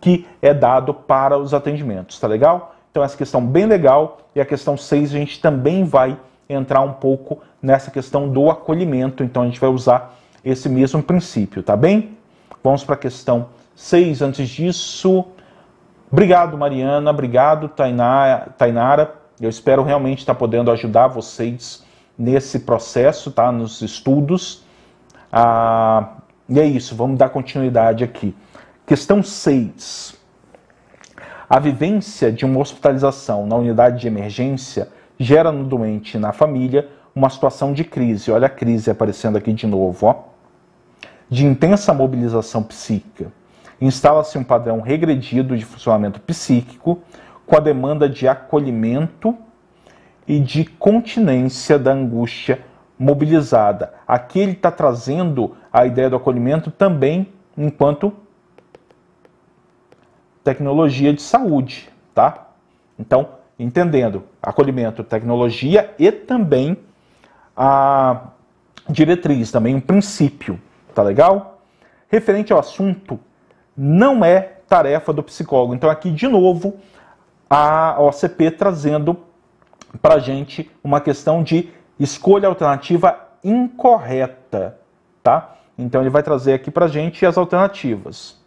que é dado para os atendimentos, tá legal? Então essa questão bem legal e a questão 6 a gente também vai entrar um pouco nessa questão do acolhimento. Então a gente vai usar esse mesmo princípio, tá bem? Vamos para a questão 6. Antes disso, obrigado Mariana, obrigado Tainara. Tainara. Eu espero realmente estar podendo ajudar vocês nesse processo, tá? Nos estudos. Ah, e é isso, vamos dar continuidade aqui. Questão 6. A vivência de uma hospitalização na unidade de emergência gera no doente e na família uma situação de crise. Olha a crise aparecendo aqui de novo, ó. De intensa mobilização psíquica. Instala-se um padrão regredido de funcionamento psíquico com a demanda de acolhimento e de continência da angústia mobilizada. Aqui ele está trazendo a ideia do acolhimento também enquanto tecnologia de saúde, tá? Então, entendendo acolhimento, tecnologia e também a diretriz também, um princípio, tá legal? Referente ao assunto, não é tarefa do psicólogo. Então aqui de novo a OCP trazendo para gente uma questão de escolha alternativa incorreta, tá? Então ele vai trazer aqui para gente as alternativas.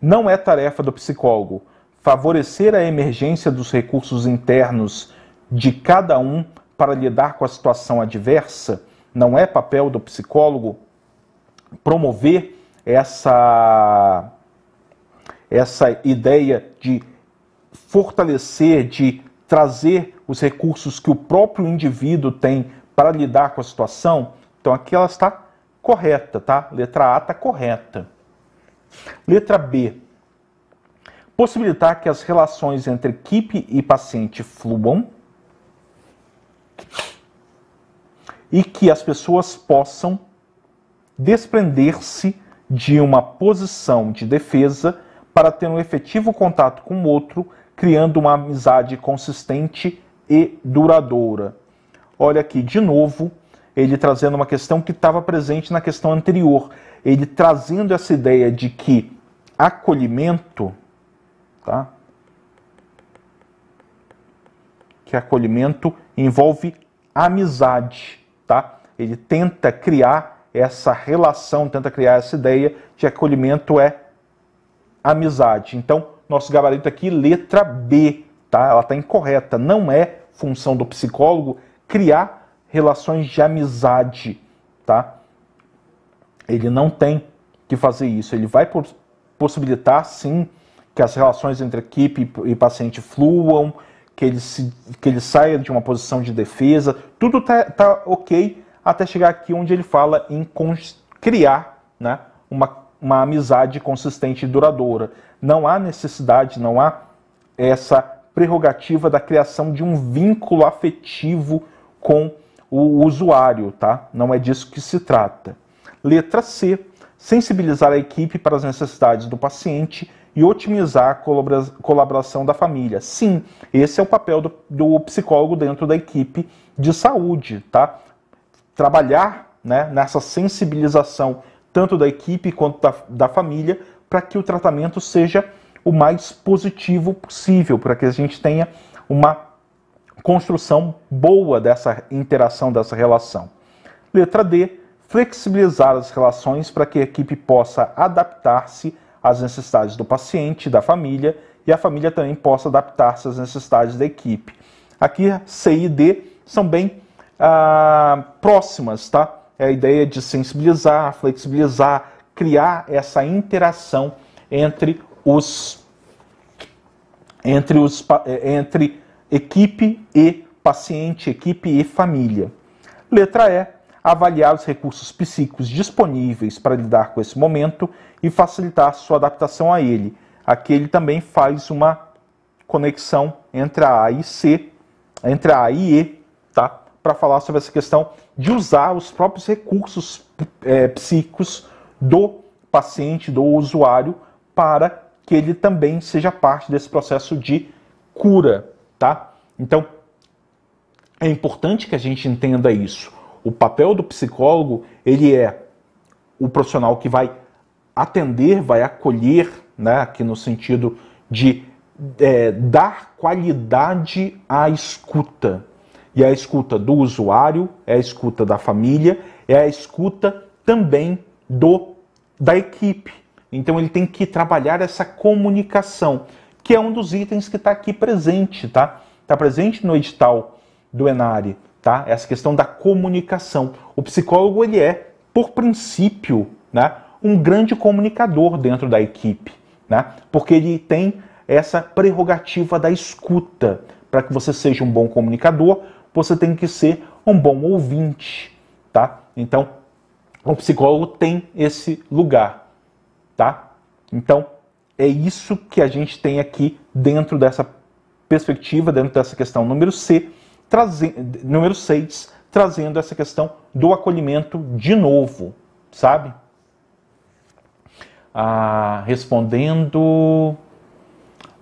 Não é tarefa do psicólogo favorecer a emergência dos recursos internos de cada um para lidar com a situação adversa, não é papel do psicólogo promover essa, essa ideia de fortalecer, de trazer os recursos que o próprio indivíduo tem para lidar com a situação? Então aqui ela está correta, tá? Letra A está correta. Letra B. Possibilitar que as relações entre equipe e paciente fluam e que as pessoas possam desprender-se de uma posição de defesa para ter um efetivo contato com o outro, criando uma amizade consistente e duradoura. Olha aqui, de novo, ele trazendo uma questão que estava presente na questão anterior. Ele trazendo essa ideia de que acolhimento, tá? Que acolhimento envolve amizade tá? Ele tenta criar essa relação, tenta criar essa ideia de acolhimento é amizade. Então, nosso gabarito aqui, letra B, tá? Ela está incorreta. Não é função do psicólogo criar relações de amizade, tá? Ele não tem que fazer isso. Ele vai possibilitar, sim, que as relações entre equipe e paciente fluam, que ele, se, que ele saia de uma posição de defesa, tudo tá, tá ok até chegar aqui onde ele fala em criar né, uma, uma amizade consistente e duradoura. Não há necessidade, não há essa prerrogativa da criação de um vínculo afetivo com o usuário, tá? Não é disso que se trata. Letra C. Sensibilizar a equipe para as necessidades do paciente e otimizar a colaboração da família. Sim, esse é o papel do, do psicólogo dentro da equipe de saúde, tá? Trabalhar né, nessa sensibilização tanto da equipe quanto da, da família para que o tratamento seja o mais positivo possível, para que a gente tenha uma construção boa dessa interação, dessa relação. Letra D, flexibilizar as relações para que a equipe possa adaptar-se às necessidades do paciente, da família e a família também possa adaptar-se às necessidades da equipe. Aqui C e D são bem ah, próximas, tá? É a ideia de sensibilizar, flexibilizar, criar essa interação entre os entre os eh, entre equipe e paciente, equipe e família. Letra E, avaliar os recursos psíquicos disponíveis para lidar com esse momento e facilitar sua adaptação a ele. Aqui ele também faz uma conexão entre a A e C, entre a A e E, tá? para falar sobre essa questão de usar os próprios recursos é, psíquicos do paciente, do usuário, para que ele também seja parte desse processo de cura, tá? Então, é importante que a gente entenda isso o papel do psicólogo, ele é o profissional que vai atender, vai acolher, né, aqui no sentido de é, dar qualidade à escuta. E a escuta do usuário, é a escuta da família, é a escuta também do da equipe. Então ele tem que trabalhar essa comunicação, que é um dos itens que está aqui presente, tá? Está presente no edital do Enare tá? Essa questão da comunicação. O psicólogo ele é, por princípio, né, um grande comunicador dentro da equipe, né? Porque ele tem essa prerrogativa da escuta. Para que você seja um bom comunicador, você tem que ser um bom ouvinte, tá? Então, o psicólogo tem esse lugar, tá? Então, é isso que a gente tem aqui dentro dessa perspectiva, dentro dessa questão número C, trazendo, número 6, trazendo essa questão do acolhimento de novo, sabe? Ah, respondendo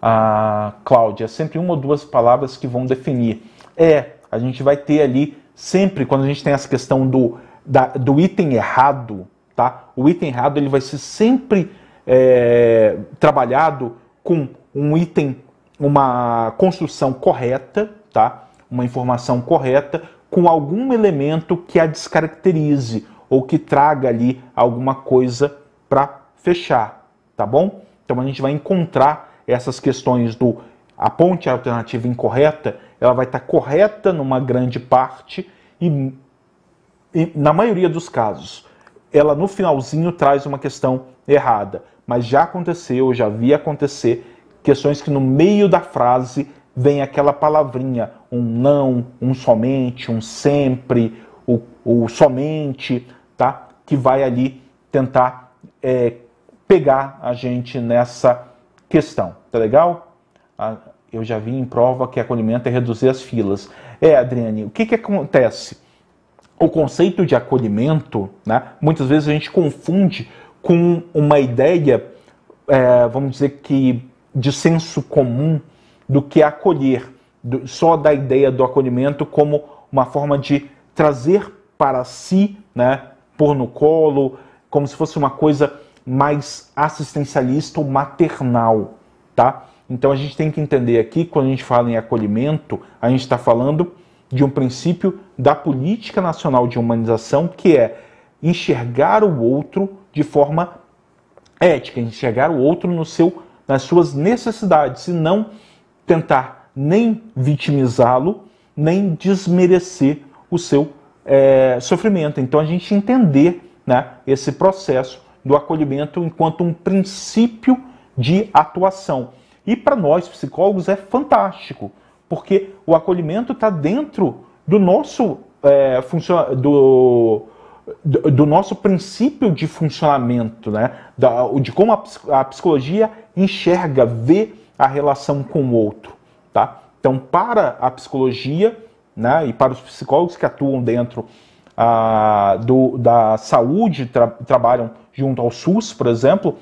a ah, Cláudia, sempre uma ou duas palavras que vão definir. É, a gente vai ter ali, sempre quando a gente tem essa questão do, da, do item errado, tá? O item errado ele vai ser sempre é, trabalhado com um item, uma construção correta, tá? uma informação correta com algum elemento que a descaracterize ou que traga ali alguma coisa para fechar, tá bom? Então a gente vai encontrar essas questões do a ponte alternativa incorreta, ela vai estar tá correta numa grande parte e, e na maioria dos casos ela no finalzinho traz uma questão errada, mas já aconteceu, já vi acontecer questões que no meio da frase vem aquela palavrinha, um não, um somente, um sempre, o, o somente, tá? Que vai ali tentar é, pegar a gente nessa questão, tá legal? Ah, eu já vi em prova que acolhimento é reduzir as filas. É, Adriane, o que, que acontece? O conceito de acolhimento, né, muitas vezes a gente confunde com uma ideia, é, vamos dizer que de senso comum, do que acolher, do, só da ideia do acolhimento como uma forma de trazer para si, né, pôr no colo, como se fosse uma coisa mais assistencialista ou maternal, tá? Então a gente tem que entender aqui, quando a gente fala em acolhimento, a gente está falando de um princípio da política nacional de humanização, que é enxergar o outro de forma ética, enxergar o outro no seu, nas suas necessidades, e não tentar nem vitimizá-lo, nem desmerecer o seu é, sofrimento. Então a gente entender né, esse processo do acolhimento enquanto um princípio de atuação. E para nós psicólogos é fantástico, porque o acolhimento está dentro do nosso é, do, do, do, nosso princípio de funcionamento, né? Da, de como a, a psicologia enxerga, vê a relação com o outro, tá? Então, para a psicologia né, e para os psicólogos que atuam dentro a, ah, do, da saúde, tra trabalham junto ao SUS, por exemplo,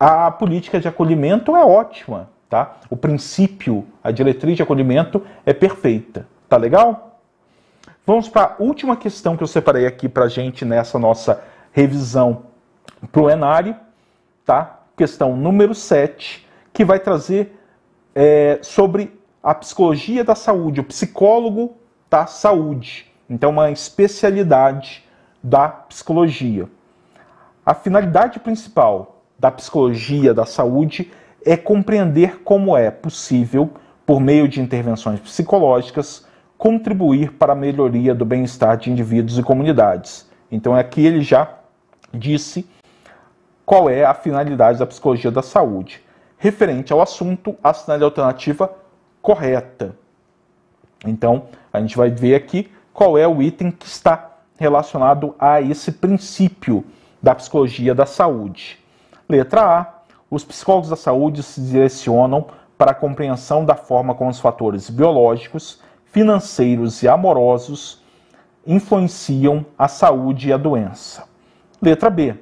a política de acolhimento é ótima, tá? O princípio, a diretriz de acolhimento é perfeita, tá legal? Vamos para a última questão que eu separei aqui para gente nessa nossa revisão para o Enari, tá? Questão número 7, que vai trazer é, sobre a psicologia da saúde, o psicólogo da saúde. Então, uma especialidade da psicologia. A finalidade principal da psicologia da saúde é compreender como é possível, por meio de intervenções psicológicas, contribuir para a melhoria do bem-estar de indivíduos e comunidades. Então, é aqui ele já disse qual é a finalidade da psicologia da saúde referente ao assunto, assinale a alternativa correta. Então, a gente vai ver aqui qual é o item que está relacionado a esse princípio da psicologia da saúde. Letra A: os psicólogos da saúde se direcionam para a compreensão da forma como os fatores biológicos, financeiros e amorosos influenciam a saúde e a doença. Letra B: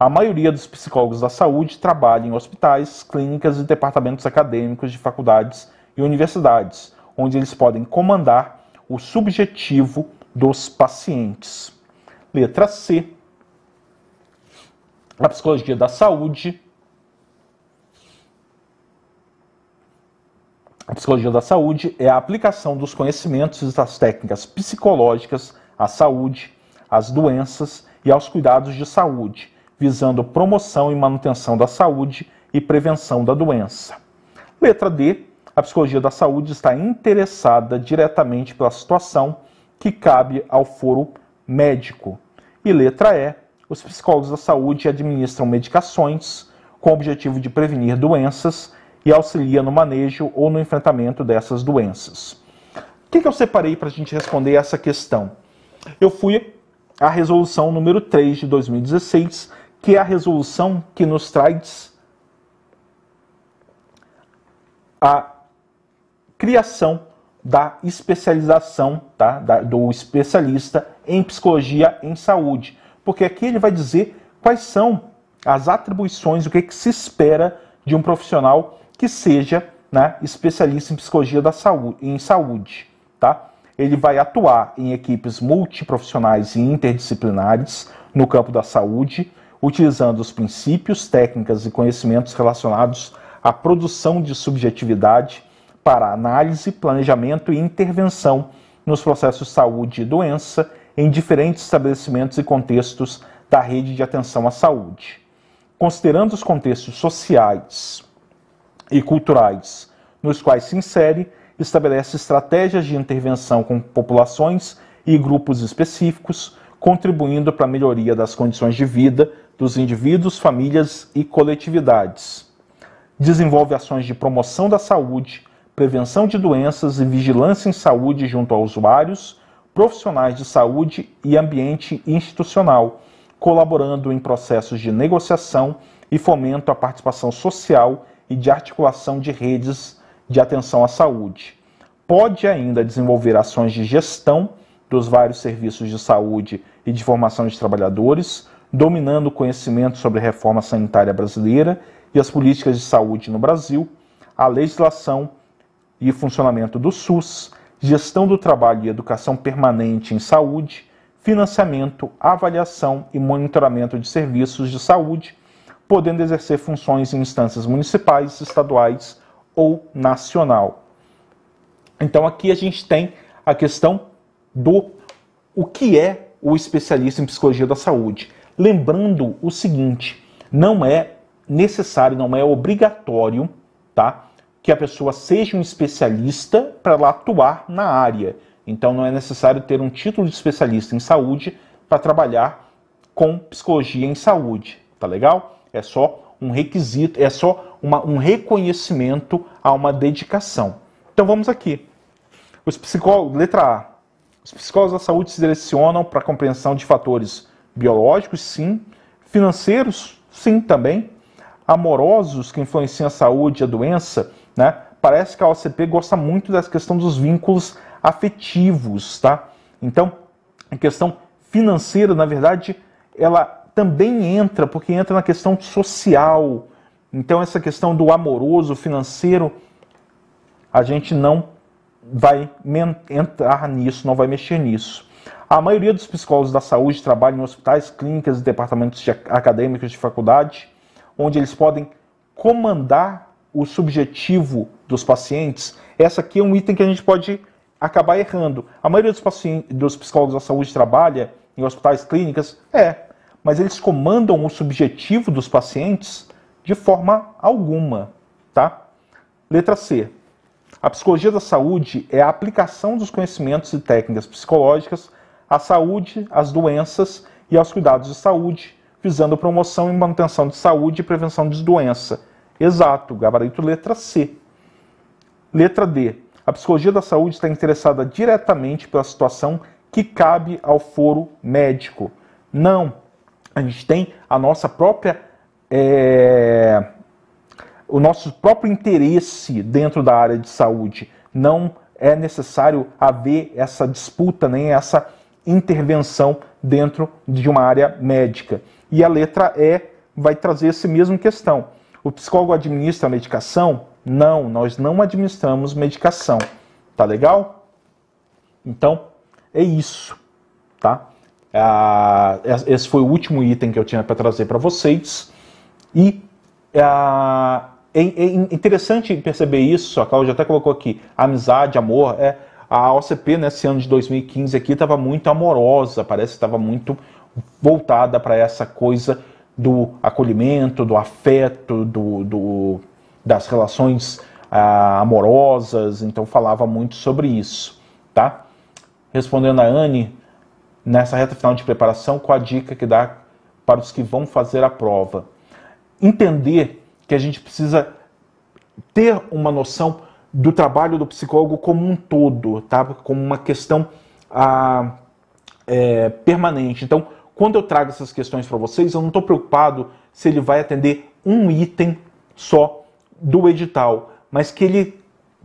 a maioria dos psicólogos da saúde trabalha em hospitais, clínicas e departamentos acadêmicos de faculdades e universidades, onde eles podem comandar o subjetivo dos pacientes. Letra C. A psicologia da saúde. A psicologia da saúde é a aplicação dos conhecimentos e das técnicas psicológicas à saúde, às doenças e aos cuidados de saúde visando promoção e manutenção da saúde e prevenção da doença. Letra D. A psicologia da saúde está interessada diretamente pela situação que cabe ao foro médico. E letra E. Os psicólogos da saúde administram medicações com o objetivo de prevenir doenças e auxilia no manejo ou no enfrentamento dessas doenças. O que, que eu separei para a gente responder essa questão? Eu fui à resolução número 3 de 2016, que é a resolução que nos traz a criação da especialização tá? Da, do especialista em psicologia em saúde. Porque aqui ele vai dizer quais são as atribuições, o que, é que se espera de um profissional que seja né, especialista em psicologia da saúde, em saúde. Tá? Ele vai atuar em equipes multiprofissionais e interdisciplinares no campo da saúde, utilizando os princípios, técnicas e conhecimentos relacionados à produção de subjetividade para análise, planejamento e intervenção nos processos de saúde e doença em diferentes estabelecimentos e contextos da rede de atenção à saúde. Considerando os contextos sociais e culturais nos quais se insere, estabelece estratégias de intervenção com populações e grupos específicos, contribuindo para a melhoria das condições de vida dos indivíduos, famílias e coletividades. Desenvolve ações de promoção da saúde, prevenção de doenças e vigilância em saúde junto a usuários, profissionais de saúde e ambiente institucional, colaborando em processos de negociação e fomento à participação social e de articulação de redes de atenção à saúde. Pode ainda desenvolver ações de gestão dos vários serviços de saúde e de formação de trabalhadores, dominando o conhecimento sobre a reforma sanitária brasileira e as políticas de saúde no Brasil, a legislação e funcionamento do SUS, gestão do trabalho e educação permanente em saúde, financiamento, avaliação e monitoramento de serviços de saúde, podendo exercer funções em instâncias municipais, estaduais ou nacional. Então aqui a gente tem a questão do o que é o especialista em psicologia da saúde. Lembrando o seguinte: não é necessário, não é obrigatório, tá? Que a pessoa seja um especialista para ela atuar na área. Então não é necessário ter um título de especialista em saúde para trabalhar com psicologia em saúde, tá legal? É só um requisito, é só uma, um reconhecimento a uma dedicação. Então vamos aqui. Os psicólogos, letra A. Os psicólogos da saúde se direcionam para a compreensão de fatores biológicos, sim. Financeiros, sim, também. Amorosos, que influenciam a saúde e a doença, né? Parece que a OCP gosta muito dessa questão dos vínculos afetivos, tá? Então, a questão financeira, na verdade, ela também entra, porque entra na questão social. Então, essa questão do amoroso, financeiro, a gente não vai entrar nisso, não vai mexer nisso. A maioria dos psicólogos da saúde trabalha em hospitais, clínicas e departamentos de acadêmicos de faculdade, onde eles podem comandar o subjetivo dos pacientes. Essa aqui é um item que a gente pode acabar errando. A maioria dos, dos psicólogos da saúde trabalha em hospitais, clínicas? É, mas eles comandam o subjetivo dos pacientes de forma alguma, tá? Letra C. A psicologia da saúde é a aplicação dos conhecimentos e técnicas psicológicas à saúde, às doenças e aos cuidados de saúde, visando promoção e manutenção de saúde e prevenção de doença. Exato, gabarito letra C. Letra D. A psicologia da saúde está interessada diretamente pela situação que cabe ao foro médico. Não. A gente tem a nossa própria. É... o nosso próprio interesse dentro da área de saúde. Não é necessário haver essa disputa, nem essa intervenção dentro de uma área médica. E a letra E vai trazer essa mesma questão. O psicólogo administra medicação? Não, nós não administramos medicação. Tá legal? Então, é isso, tá? Ah, esse foi o último item que eu tinha para trazer para vocês. E ah, é, é, interessante perceber isso, a Cláudia até colocou aqui, amizade, amor, é, a OCP nesse né, ano de 2015 aqui estava muito amorosa, parece que estava muito voltada para essa coisa do acolhimento, do afeto, do, do das relações ah, amorosas, então falava muito sobre isso, tá? Respondendo a Anne, nessa reta final de preparação, qual a dica que dá para os que vão fazer a prova? Entender que a gente precisa ter uma noção do trabalho do psicólogo como um todo, tá? Como uma questão ah, é, permanente. Então, quando eu trago essas questões para vocês, eu não estou preocupado se ele vai atender um item só do edital, mas que ele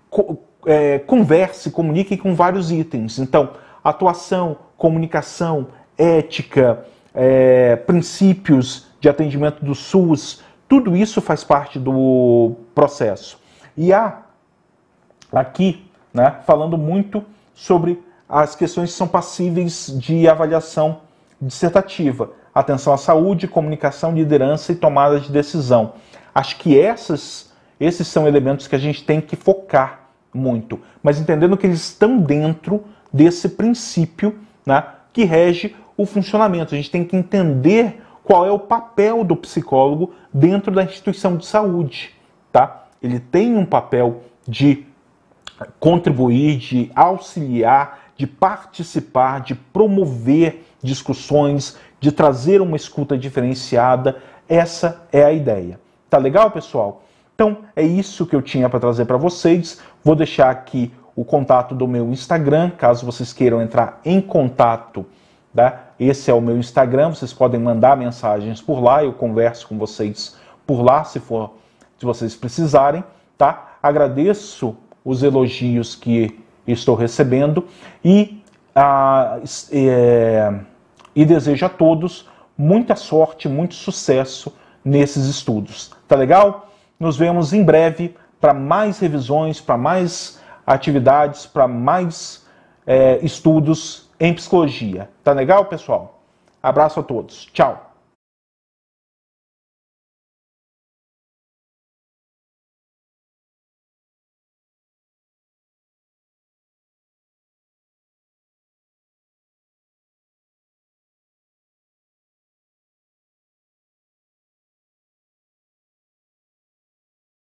co é, converse, comunique com vários itens. Então, atuação, comunicação, ética, é, princípios de atendimento do SUS, tudo isso faz parte do processo. E a aqui, né, falando muito sobre as questões que são passíveis de avaliação dissertativa: atenção à saúde, comunicação, liderança e tomada de decisão. Acho que essas, esses são elementos que a gente tem que focar muito, mas entendendo que eles estão dentro desse princípio né, que rege o funcionamento. A gente tem que entender qual é o papel do psicólogo dentro da instituição de saúde. Tá? Ele tem um papel de contribuir, de auxiliar, de participar, de promover discussões, de trazer uma escuta diferenciada. Essa é a ideia. Tá legal, pessoal? Então é isso que eu tinha para trazer para vocês. Vou deixar aqui o contato do meu Instagram, caso vocês queiram entrar em contato. Tá? Esse é o meu Instagram, vocês podem mandar mensagens por lá, eu converso com vocês por lá, se for, se vocês precisarem, tá? Agradeço os elogios que estou recebendo e, a, é, e desejo a todos muita sorte, muito sucesso nesses estudos. Tá legal? Nos vemos em breve para mais revisões, para mais atividades, para mais é, estudos em psicologia. Tá legal, pessoal? Abraço a todos. Tchau.